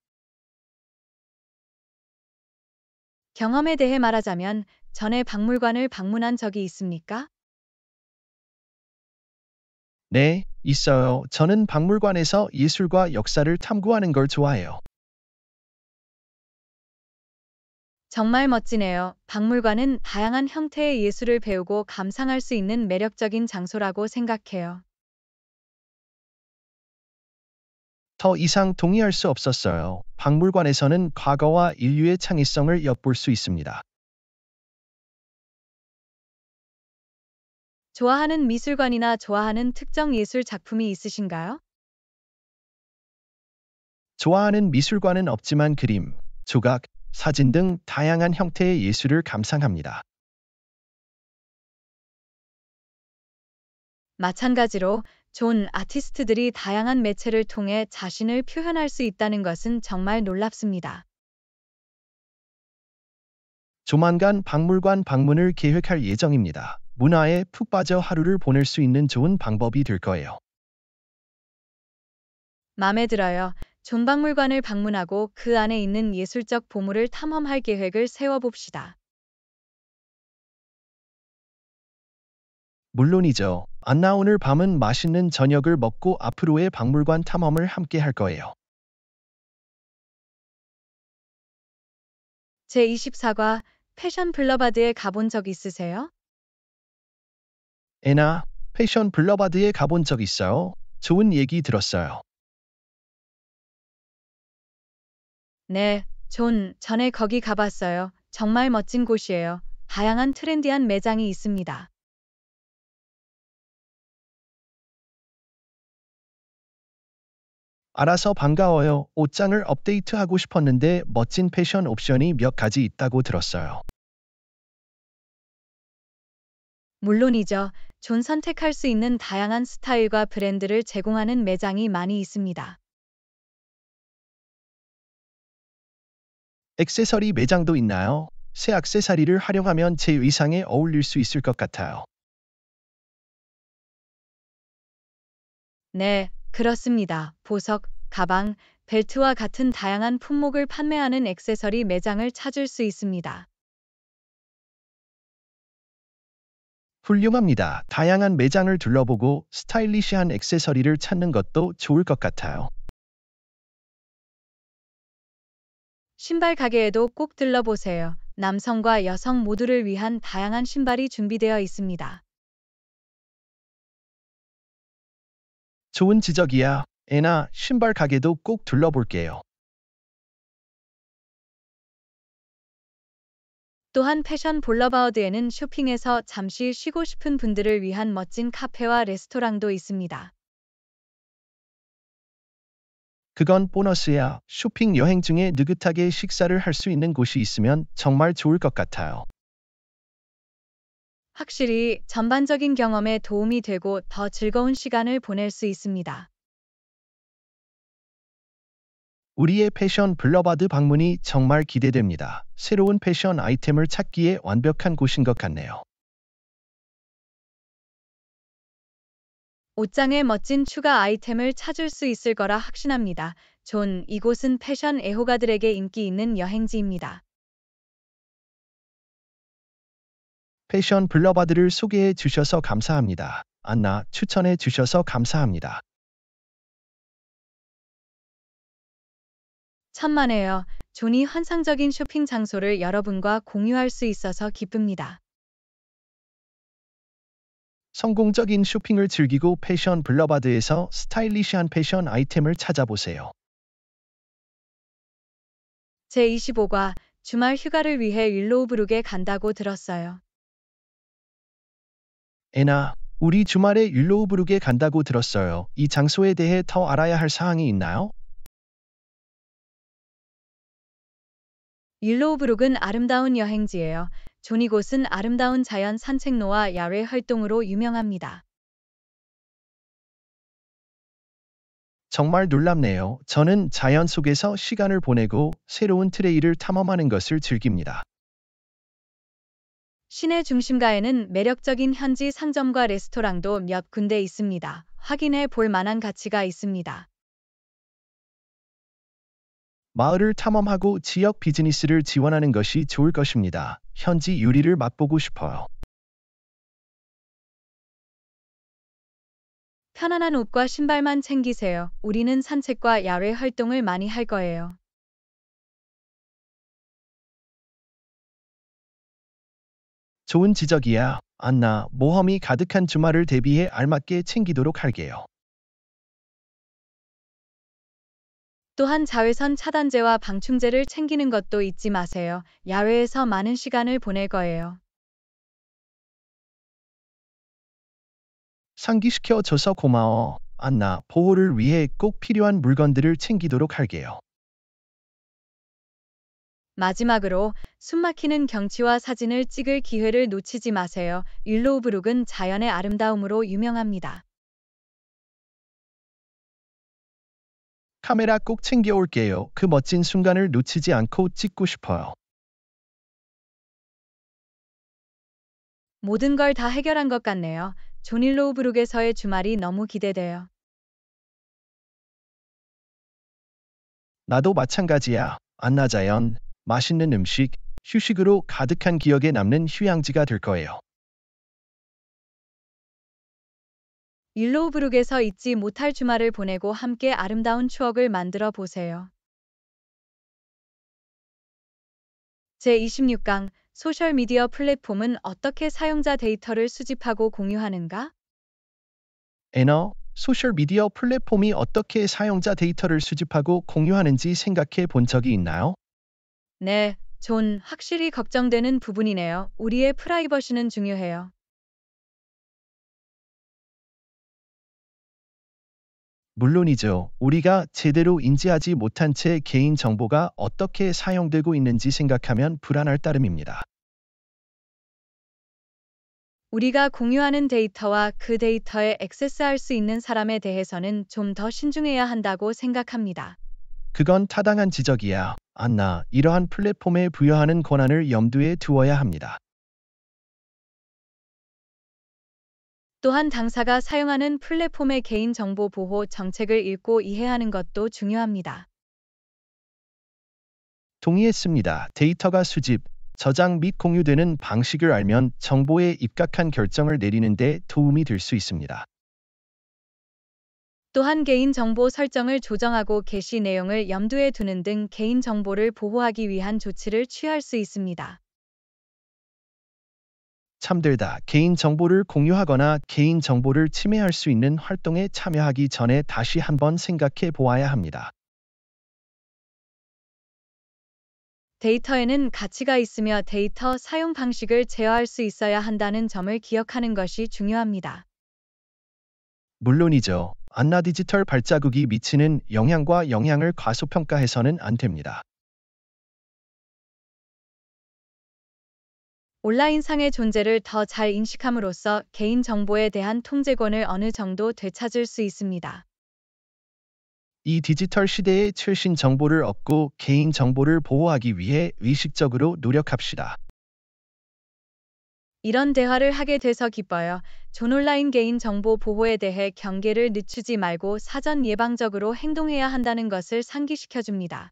[SPEAKER 3] 경험에 대해 말하자면
[SPEAKER 1] 전에 박물관을 방문한 적이 있습니까?
[SPEAKER 2] 네, 있어요. 저는 박물관에서 예술과 역사를 탐구하는 걸 좋아해요.
[SPEAKER 1] 정말 멋지네요. 박물관은 다양한 형태의 예술을 배우고 감상할 수 있는 매력적인 장소라고 생각해요.
[SPEAKER 2] 더 이상 동의할 수 없었어요. 박물관에서는 과거와 인류의 창의성을 엿볼 수 있습니다.
[SPEAKER 1] 좋아하는 미술관이나 좋아하는 특정 예술 작품이 있으신가요?
[SPEAKER 2] 좋아하는 미술관은 없지만 그림, 조각, 사진 등 다양한 형태의 예술을 감상합니다.
[SPEAKER 1] 마찬가지로 존 아티스트들이 다양한 매체를 통해 자신을 표현할 수 있다는 것은 정말 놀랍습니다.
[SPEAKER 2] 조만간 박물관 방문을 계획할 예정입니다. 문화에 푹 빠져 하루를 보낼 수 있는 좋은 방법이 될 거예요.
[SPEAKER 1] 맘에 들어요. 전박물관을 방문하고 그 안에 있는 예술적 보물을 탐험할 계획을 세워봅시다.
[SPEAKER 2] 물론이죠. 안나 오늘 밤은 맛있는 저녁을 먹고 앞으로의 박물관 탐험을 함께 할 거예요.
[SPEAKER 1] 제24과 패션 블러바드에 가본 적 있으세요?
[SPEAKER 2] 에나 패션 블러바드에 가본 적 있어요? 좋은 얘기 들었어요.
[SPEAKER 1] 네, 존, 전에 거기 가봤어요. 정말 멋진 곳이에요. 다양한 트렌디한 매장이 있습니다.
[SPEAKER 2] 알아서 반가워요. 옷장을 업데이트하고 싶었는데 멋진 패션 옵션이 몇 가지 있다고 들었어요.
[SPEAKER 1] 물론이죠. 존 선택할 수 있는 다양한 스타일과 브랜드를 제공하는 매장이 많이 있습니다.
[SPEAKER 2] 액세서리 매장도 있나요? 새 액세서리를 활용하면 제 의상에 어울릴 수 있을 것 같아요.
[SPEAKER 1] 네, 그렇습니다. 보석, 가방, 벨트와 같은 다양한 품목을 판매하는 액세서리 매장을 찾을 수 있습니다.
[SPEAKER 2] 훌륭합니다. 다양한 매장을 둘러보고 스타일리시한 액세서리를 찾는 것도 좋을 것 같아요.
[SPEAKER 1] 신발 가게에도 꼭 들러보세요. 남성과 여성 모두를 위한 다양한 신발이 준비되어 있습니다.
[SPEAKER 2] 좋은 지적이야. 애나 신발 가게도 꼭 둘러볼게요.
[SPEAKER 1] 또한 패션 볼러바우드에는 쇼핑에서 잠시 쉬고 싶은 분들을 위한 멋진 카페와 레스토랑도 있습니다.
[SPEAKER 2] 그건 보너스야. 쇼핑 여행 중에 느긋하게 식사를 할 수 있는 곳이 있으면 정말 좋을 것 같아요.
[SPEAKER 1] 확실히 전반적인 경험에 도움이 되고 더 즐거운 시간을 보낼 수 있습니다.
[SPEAKER 2] 우리의 패션 블러바드 방문이 정말 기대됩니다. 새로운 패션 아이템을 찾기에 완벽한 곳인 것 같네요.
[SPEAKER 1] 옷장에 멋진 추가 아이템을 찾을 수 있을 거라 확신합니다. 존, 이곳은 패션 애호가들에게 인기 있는 여행지입니다.
[SPEAKER 2] 패션 블러바드를 소개해 주셔서 감사합니다. 안나, 추천해 주셔서 감사합니다.
[SPEAKER 1] 천만에요. 존이 환상적인 쇼핑 장소를 여러분과 공유할 수 있어서 기쁩니다.
[SPEAKER 2] 성공적인 쇼핑을 즐기고 패션 블러바드에서 스타일리시한 패션 아이템을 찾아보세요.
[SPEAKER 1] 제25가 주말 휴가를 위해 율로우브룩에 간다고 들었어요.
[SPEAKER 2] 에나, 우리 주말에 율로우브룩에 간다고 들었어요. 이 장소에 대해 더 알아야 할 사항이 있나요?
[SPEAKER 1] 일로우브룩은 아름다운 여행지예요. 존 이곳은 아름다운 자연 산책로와 야외 활동으로 유명합니다.
[SPEAKER 2] 정말 놀랍네요. 저는 자연 속에서 시간을 보내고 새로운 트레이를 탐험하는 것을 즐깁니다.
[SPEAKER 1] 시내 중심가에는 매력적인 현지 상점과 레스토랑도 몇 군데 있습니다. 확인해 볼 만한 가치가 있습니다.
[SPEAKER 2] 마을을 탐험하고 지역 비즈니스를 지원하는 것이 좋을 것입니다. 현지 유리를 맛보고 싶어요.
[SPEAKER 1] 편안한 옷과 신발만 챙기세요. 우리는 산책과 야외 활동을 많이 할 거예요.
[SPEAKER 2] 좋은 지적이야. 안나, 모험이 가득한 주말을 대비해 알맞게 챙기도록 할게요.
[SPEAKER 1] 또한 자외선 차단제와 방충제를 챙기는 것도 잊지 마세요. 야외에서 많은 시간을 보낼 거예요.
[SPEAKER 2] 상기시켜줘서 고마워. 안나, 보호를 위해 꼭 필요한 물건들을 챙기도록 할게요.
[SPEAKER 1] 마지막으로 숨막히는 경치와 사진을 찍을 기회를 놓치지 마세요. 일로우브룩은 자연의 아름다움으로 유명합니다.
[SPEAKER 2] 카메라 꼭 챙겨올게요. 그 멋진 순간을 놓치지 않고 찍고 싶어요.
[SPEAKER 1] 모든 걸 다 해결한 것 같네요. 조닐로우 브룩에서의 주말이 너무 기대돼요.
[SPEAKER 2] 나도 마찬가지야. 안나자연, 맛있는 음식, 휴식으로 가득한 기억에 남는 휴양지가 될 거예요.
[SPEAKER 1] 일로우브룩에서 잊지 못할 주말을 보내고 함께 아름다운 추억을 만들어 보세요. 제26강 소셜미디어 플랫폼은 어떻게 사용자 데이터를 수집하고 공유하는가?
[SPEAKER 2] 에너, 소셜미디어 플랫폼이 어떻게 사용자 데이터를 수집하고 공유하는지 생각해 본 적이 있나요?
[SPEAKER 1] 네, 존, 확실히 걱정되는 부분이네요. 우리의 프라이버시는 중요해요.
[SPEAKER 2] 물론이죠. 우리가 제대로 인지하지 못한 채 개인정보가 어떻게 사용되고 있는지 생각하면 불안할 따름입니다.
[SPEAKER 1] 우리가 공유하는 데이터와 그 데이터에 액세스할 수 있는 사람에 대해서는 좀 더 신중해야 한다고 생각합니다.
[SPEAKER 2] 그건 타당한 지적이야. 안나, 이러한 플랫폼에 부여하는 권한을 염두에 두어야 합니다.
[SPEAKER 1] 또한 당사가 사용하는 플랫폼의 개인정보 보호 정책을 읽고 이해하는 것도 중요합니다.
[SPEAKER 2] 동의했습니다. 데이터가 수집, 저장 및 공유되는 방식을 알면 정보에 입각한 결정을 내리는 데 도움이 될 수 있습니다.
[SPEAKER 1] 또한 개인정보 설정을 조정하고 게시 내용을 염두에 두는 등 개인정보를 보호하기 위한 조치를 취할 수 있습니다.
[SPEAKER 2] 참들다 개인 정보를 공유하거나 개인 정보를 침해할 수 있는 활동에 참여하기 전에 다시 한번 생각해 보아야 합니다.
[SPEAKER 1] 데이터에는 가치가 있으며 데이터 사용 방식을 제어할 수 있어야 한다는 점을 기억하는 것이 중요합니다.
[SPEAKER 2] 물론이죠. 안나 디지털 발자국이 미치는 영향과 영향을 과소평가해서는 안 됩니다.
[SPEAKER 1] 온라인상의 존재를 더 잘 인식함으로써 개인정보에 대한 통제권을 어느 정도 되찾을 수 있습니다.
[SPEAKER 2] 이 디지털 시대의 최신 정보를 얻고 개인 정보를 보호하기 위해 의식적으로 노력합시다.
[SPEAKER 1] 이런 대화를 하게 돼서 기뻐요. 존 온라인 개인 정보 보호에 대해 경계를 늦추지 말고 사전 예방적으로 행동해야 한다는 것을 상기시켜줍니다.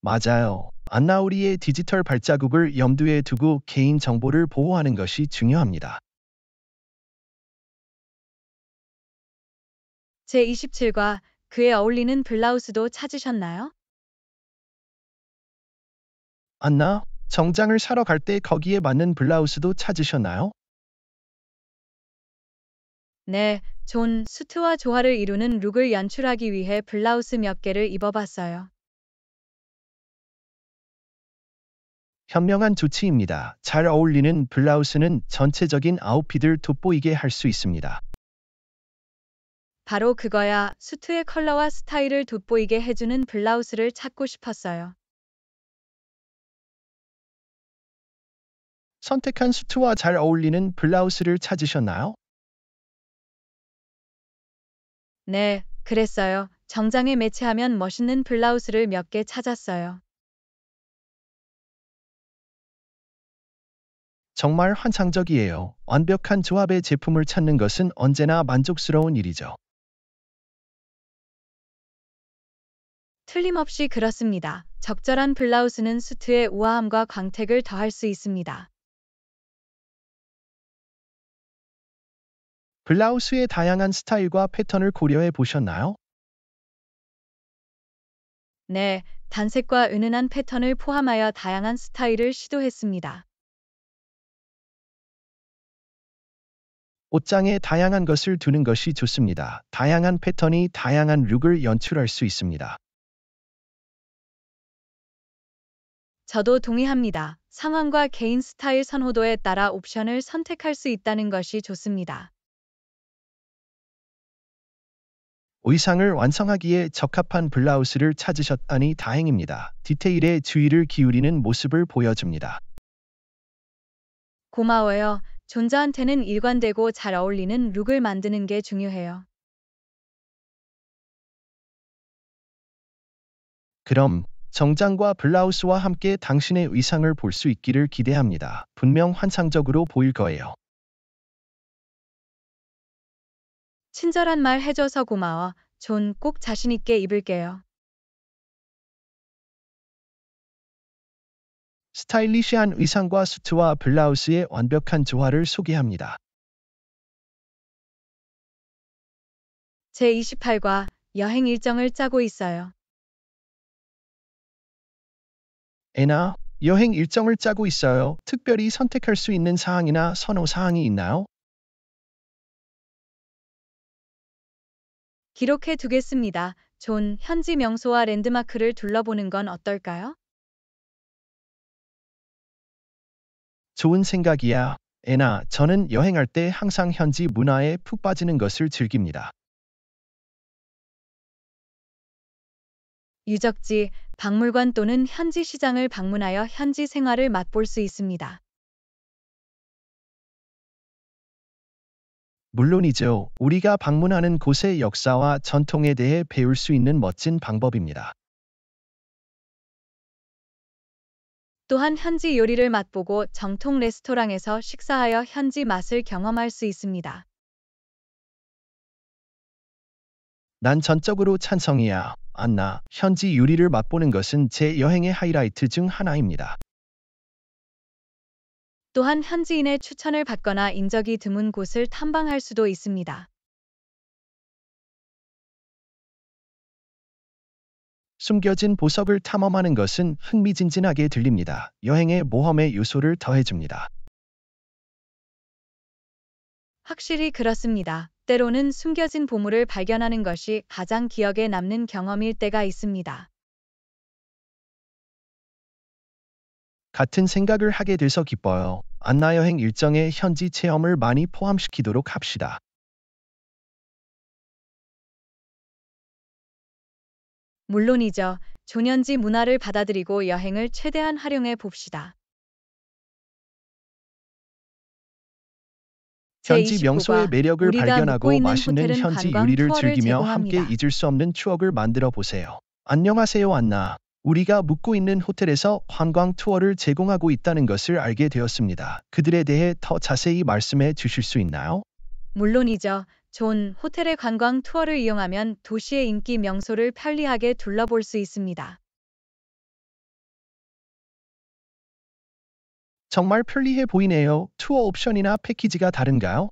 [SPEAKER 2] 맞아요. 안나우리의 디지털 발자국을 염두에 두고 개인 정보를 보호하는 것이 중요합니다.
[SPEAKER 1] 제27과 그에 어울리는 블라우스도 찾으셨나요?
[SPEAKER 2] 안나, 정장을 사러 갈 때 거기에 맞는 블라우스도 찾으셨나요?
[SPEAKER 1] 네, 존수트와 조화를 이루는 룩을 연출하기 위해 블라우스 몇 개를 입어봤어요.
[SPEAKER 2] 현명한 조치입니다. 잘 어울리는 블라우스는 전체적인 아웃핏을 돋보이게 할 수 있습니다.
[SPEAKER 1] 바로 그거야 수트의 컬러와 스타일을 돋보이게 해주는 블라우스를 찾고 싶었어요.
[SPEAKER 2] 선택한 수트와 잘 어울리는 블라우스를 찾으셨나요?
[SPEAKER 1] 네, 그랬어요. 정장에 매치하면 멋있는 블라우스를 몇 개 찾았어요.
[SPEAKER 2] 정말 환상적이에요. 완벽한 조합의 제품을 찾는 것은 언제나 만족스러운 일이죠.
[SPEAKER 1] 틀림없이 그렇습니다. 적절한 블라우스는 수트의 우아함과 광택을 더할 수 있습니다.
[SPEAKER 3] 블라우스의
[SPEAKER 2] 다양한 스타일과 패턴을 고려해 보셨나요?
[SPEAKER 1] 네, 단색과 은은한 패턴을 포함하여 다양한 스타일을 시도했습니다.
[SPEAKER 2] 옷장에 다양한 것을 두는 것이 좋습니다. 다양한 패턴이 다양한 룩을 연출할 수 있습니다.
[SPEAKER 1] 저도 동의합니다. 상황과 개인 스타일 선호도에 따라 옵션을 선택할 수 있다는 것이 좋습니다.
[SPEAKER 2] 의상을 완성하기에 적합한 블라우스를 찾으셨다니 다행입니다. 디테일에 주의를 기울이는 모습을 보여줍니다.
[SPEAKER 1] 고마워요. 존자한테는 일관되고 잘 어울리는 룩을 만드는 게 중요해요.
[SPEAKER 2] 그럼 정장과 블라우스와 함께 당신의 의상을 볼 수 있기를 기대합니다. 분명 환상적으로 보일 거예요.
[SPEAKER 1] 친절한 말 해줘서 고마워. 존 꼭 자신있게 입을게요.
[SPEAKER 3] 스타일리시한 의상과
[SPEAKER 2] 수트와 블라우스의 완벽한 조화를 소개합니다.
[SPEAKER 1] 제28과 여행 일정을 짜고 있어요.
[SPEAKER 2] 에나, 여행 일정을 짜고 있어요. 특별히 선택할 수 있는 사항이나 선호 사항이 있나요?
[SPEAKER 1] 기록해 두겠습니다. 존, 현지 명소와 랜드마크를 둘러보는 건 어떨까요?
[SPEAKER 2] 좋은 생각이야. 에나, 저는 여행할 때 항상 현지 문화에 푹 빠지는 것을 즐깁니다.
[SPEAKER 1] 유적지, 박물관 또는 현지 시장을 방문하여 현지 생활을 맛볼 수 있습니다.
[SPEAKER 2] 물론이죠. 우리가 방문하는 곳의 역사와 전통에 대해 배울 수 있는 멋진 방법입니다.
[SPEAKER 1] 또한 현지 요리를 맛보고 정통 레스토랑에서 식사하여 현지 맛을 경험할 수 있습니다.
[SPEAKER 2] 난 전적으로 찬성이야. 안나, 현지 요리를 맛보는 것은 제 여행의 하이라이트 중 하나입니다.
[SPEAKER 1] 또한 현지인의 추천을 받거나 인적이 드문 곳을 탐방할 수도 있습니다.
[SPEAKER 2] 숨겨진 보석을 탐험하는 것은 흥미진진하게 들립니다. 여행의 모험의 요소를 더해줍니다.
[SPEAKER 1] 확실히 그렇습니다. 때로는 숨겨진 보물을 발견하는 것이 가장 기억에 남는 경험일 때가 있습니다.
[SPEAKER 2] 같은 생각을 하게 돼서 기뻐요. 안나 여행 일정에 현지 체험을 많이 포함시키도록 합시다.
[SPEAKER 3] 물론이죠.
[SPEAKER 1] 조년지 문화를 받아들이고 여행을 최대한 활용해 봅시다. 현지 명소의
[SPEAKER 3] 매력을 발견하고 맛있는 현지 요리를 즐기며 함께
[SPEAKER 2] 잊을 수 없는 추억을 만들어 보세요. 안녕하세요 안나. 우리가 묵고 있는 호텔에서 관광 투어를 제공하고 있다는 것을 알게 되었습니다. 그들에 대해 더 자세히 말씀해 주실 수 있나요?
[SPEAKER 1] 물론이죠. 좋은 호텔의 관광 투어를 이용하면 도시의 인기 명소를 편리하게 둘러볼 수 있습니다.
[SPEAKER 3] 정말 편리해 보이네요. 투어 옵션이나 패키지가 다른가요?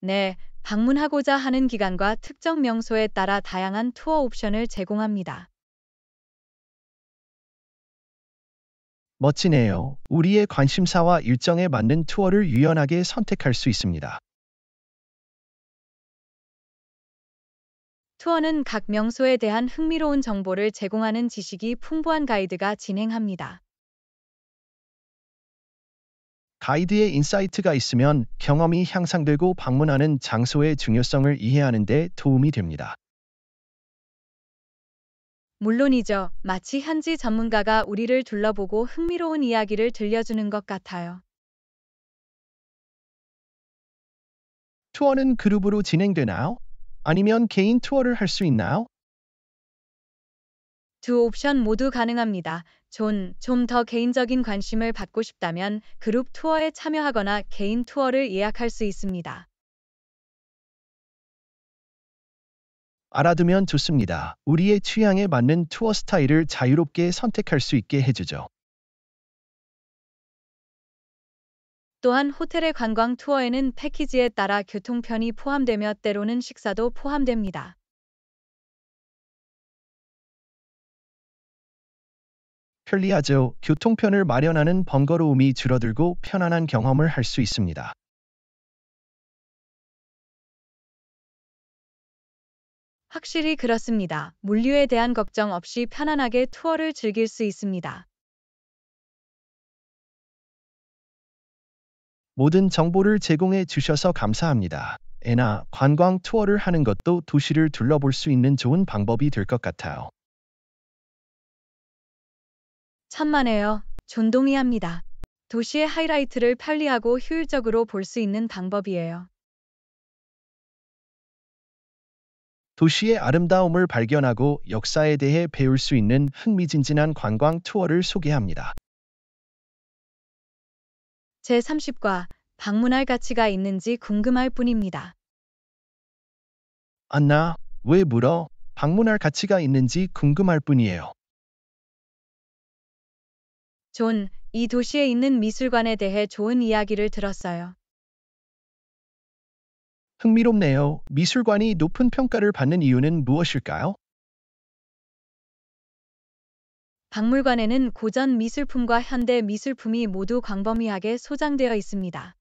[SPEAKER 1] 네, 방문하고자 하는 기간과 특정 명소에 따라 다양한 투어 옵션을 제공합니다.
[SPEAKER 2] 멋지네요. 우리의 관심사와 일정에 맞는 투어를 유연하게 선택할 수 있습니다.
[SPEAKER 1] 투어는 각 명소에 대한 흥미로운 정보를 제공하는 지식이 풍부한 가이드가 진행합니다.
[SPEAKER 2] 가이드의 인사이트가 있으면 경험이 향상되고 방문하는 장소의 중요성을 이해하는 데 도움이 됩니다.
[SPEAKER 1] 물론이죠. 마치 현지 전문가가 우리를 둘러보고 흥미로운 이야기를 들려주는 것 같아요.
[SPEAKER 2] 투어는 그룹으로 진행되나요? 아니면 개인 투어를 할 수 있나요?
[SPEAKER 1] 두 옵션 모두 가능합니다. 존, 좀 더 개인적인 관심을 받고 싶다면 그룹 투어에 참여하거나 개인 투어를 예약할 수 있습니다.
[SPEAKER 2] 알아두면 좋습니다. 우리의 취향에 맞는 투어 스타일을 자유롭게 선택할 수 있게 해주죠.
[SPEAKER 1] 또한 호텔의 관광 투어에는 패키지에 따라 교통편이 포함되며 때로는 식사도 포함됩니다.
[SPEAKER 2] 편리하죠. 교통편을 마련하는 번거로움이 줄어들고 편안한 경험을 할 수 있습니다.
[SPEAKER 1] 확실히 그렇습니다. 물류에 대한 걱정 없이 편안하게 투어를 즐길 수 있습니다.
[SPEAKER 2] 모든 정보를 제공해 주셔서 감사합니다. 애나 관광 투어를 하는 것도 도시를 둘러볼 수 있는 좋은 방법이 될 것 같아요.
[SPEAKER 1] 천만에요. 존동이합니다. 도시의 하이라이트를 편리하고 효율적으로 볼 수 있는 방법이에요.
[SPEAKER 2] 도시의 아름다움을 발견하고 역사에 대해 배울 수 있는 흥미진진한 관광 투어를 소개합니다.
[SPEAKER 1] 제30과 방문할 가치가 있는지 궁금할 뿐입니다.
[SPEAKER 2] 안나, 왜 물어? 방문할 가치가 있는지 궁금할 뿐이에요.
[SPEAKER 1] 존, 이 도시에 있는 미술관에 대해 좋은 이야기를 들었어요.
[SPEAKER 2] 흥미롭네요. 미술관이 높은 평가를 받는 이유는 무엇일까요?
[SPEAKER 1] 박물관에는 고전 미술품과 현대 미술품이 모두 광범위하게 소장되어 있습니다.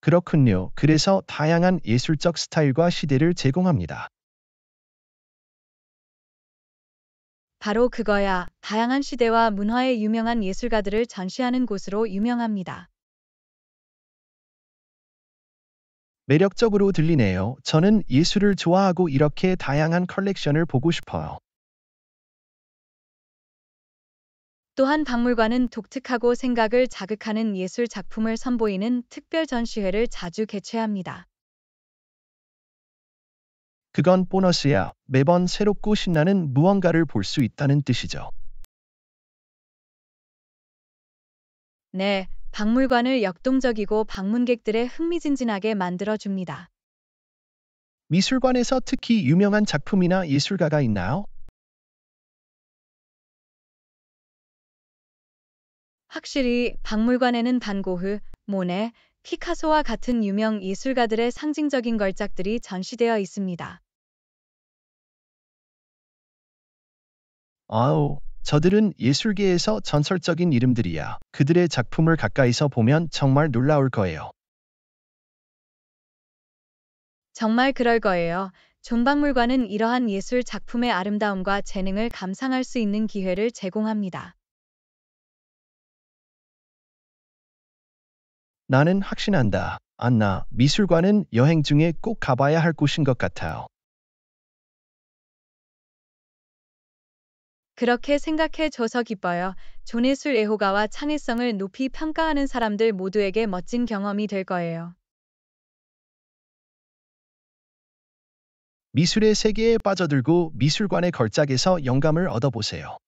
[SPEAKER 2] 그렇군요. 그래서 다양한 예술적 스타일과 시대를 제공합니다.
[SPEAKER 1] 바로 그거야 다양한 시대와 문화의 유명한 예술가들을 전시하는 곳으로 유명합니다.
[SPEAKER 2] 매력적으로 들리네요. 저는 예술을 좋아하고 이렇게 다양한 컬렉션을 보고 싶어요.
[SPEAKER 1] 또한 박물관은 독특하고 생각을 자극하는 예술 작품을 선보이는 특별 전시회를 자주 개최합니다.
[SPEAKER 2] 그건 보너스야. 매번 새롭고 신나는 무언가를 볼 수 있다는 뜻이죠.
[SPEAKER 1] 네, 박물관을 역동적이고 방문객들의 흥미진진하게 만들어줍니다.
[SPEAKER 2] 미술관에서 특히 유명한 작품이나 예술가가 있나요?
[SPEAKER 1] 확실히 박물관에는 반고흐, 모네, 피카소와 같은 유명 예술가들의 상징적인 걸작들이 전시되어 있습니다.
[SPEAKER 2] 아우, 저들은 예술계에서 전설적인 이름들이야. 그들의 작품을 가까이서 보면 정말 놀라울 거예요.
[SPEAKER 1] 정말 그럴 거예요. 존박물관은 이러한 예술 작품의 아름다움과 재능을 감상할 수 있는 기회를 제공합니다.
[SPEAKER 2] 나는 확신한다. 안나, 미술관은 여행 중에 꼭 가봐야 할 곳인 것 같아요.
[SPEAKER 1] 그렇게 생각해줘서 기뻐요. 조네술 애호가와 창의성을 높이 평가하는 사람들 모두에게 멋진 경험이 될 거예요.
[SPEAKER 2] 미술의 세계에 빠져들고 미술관의 걸작에서
[SPEAKER 3] 영감을 얻어보세요.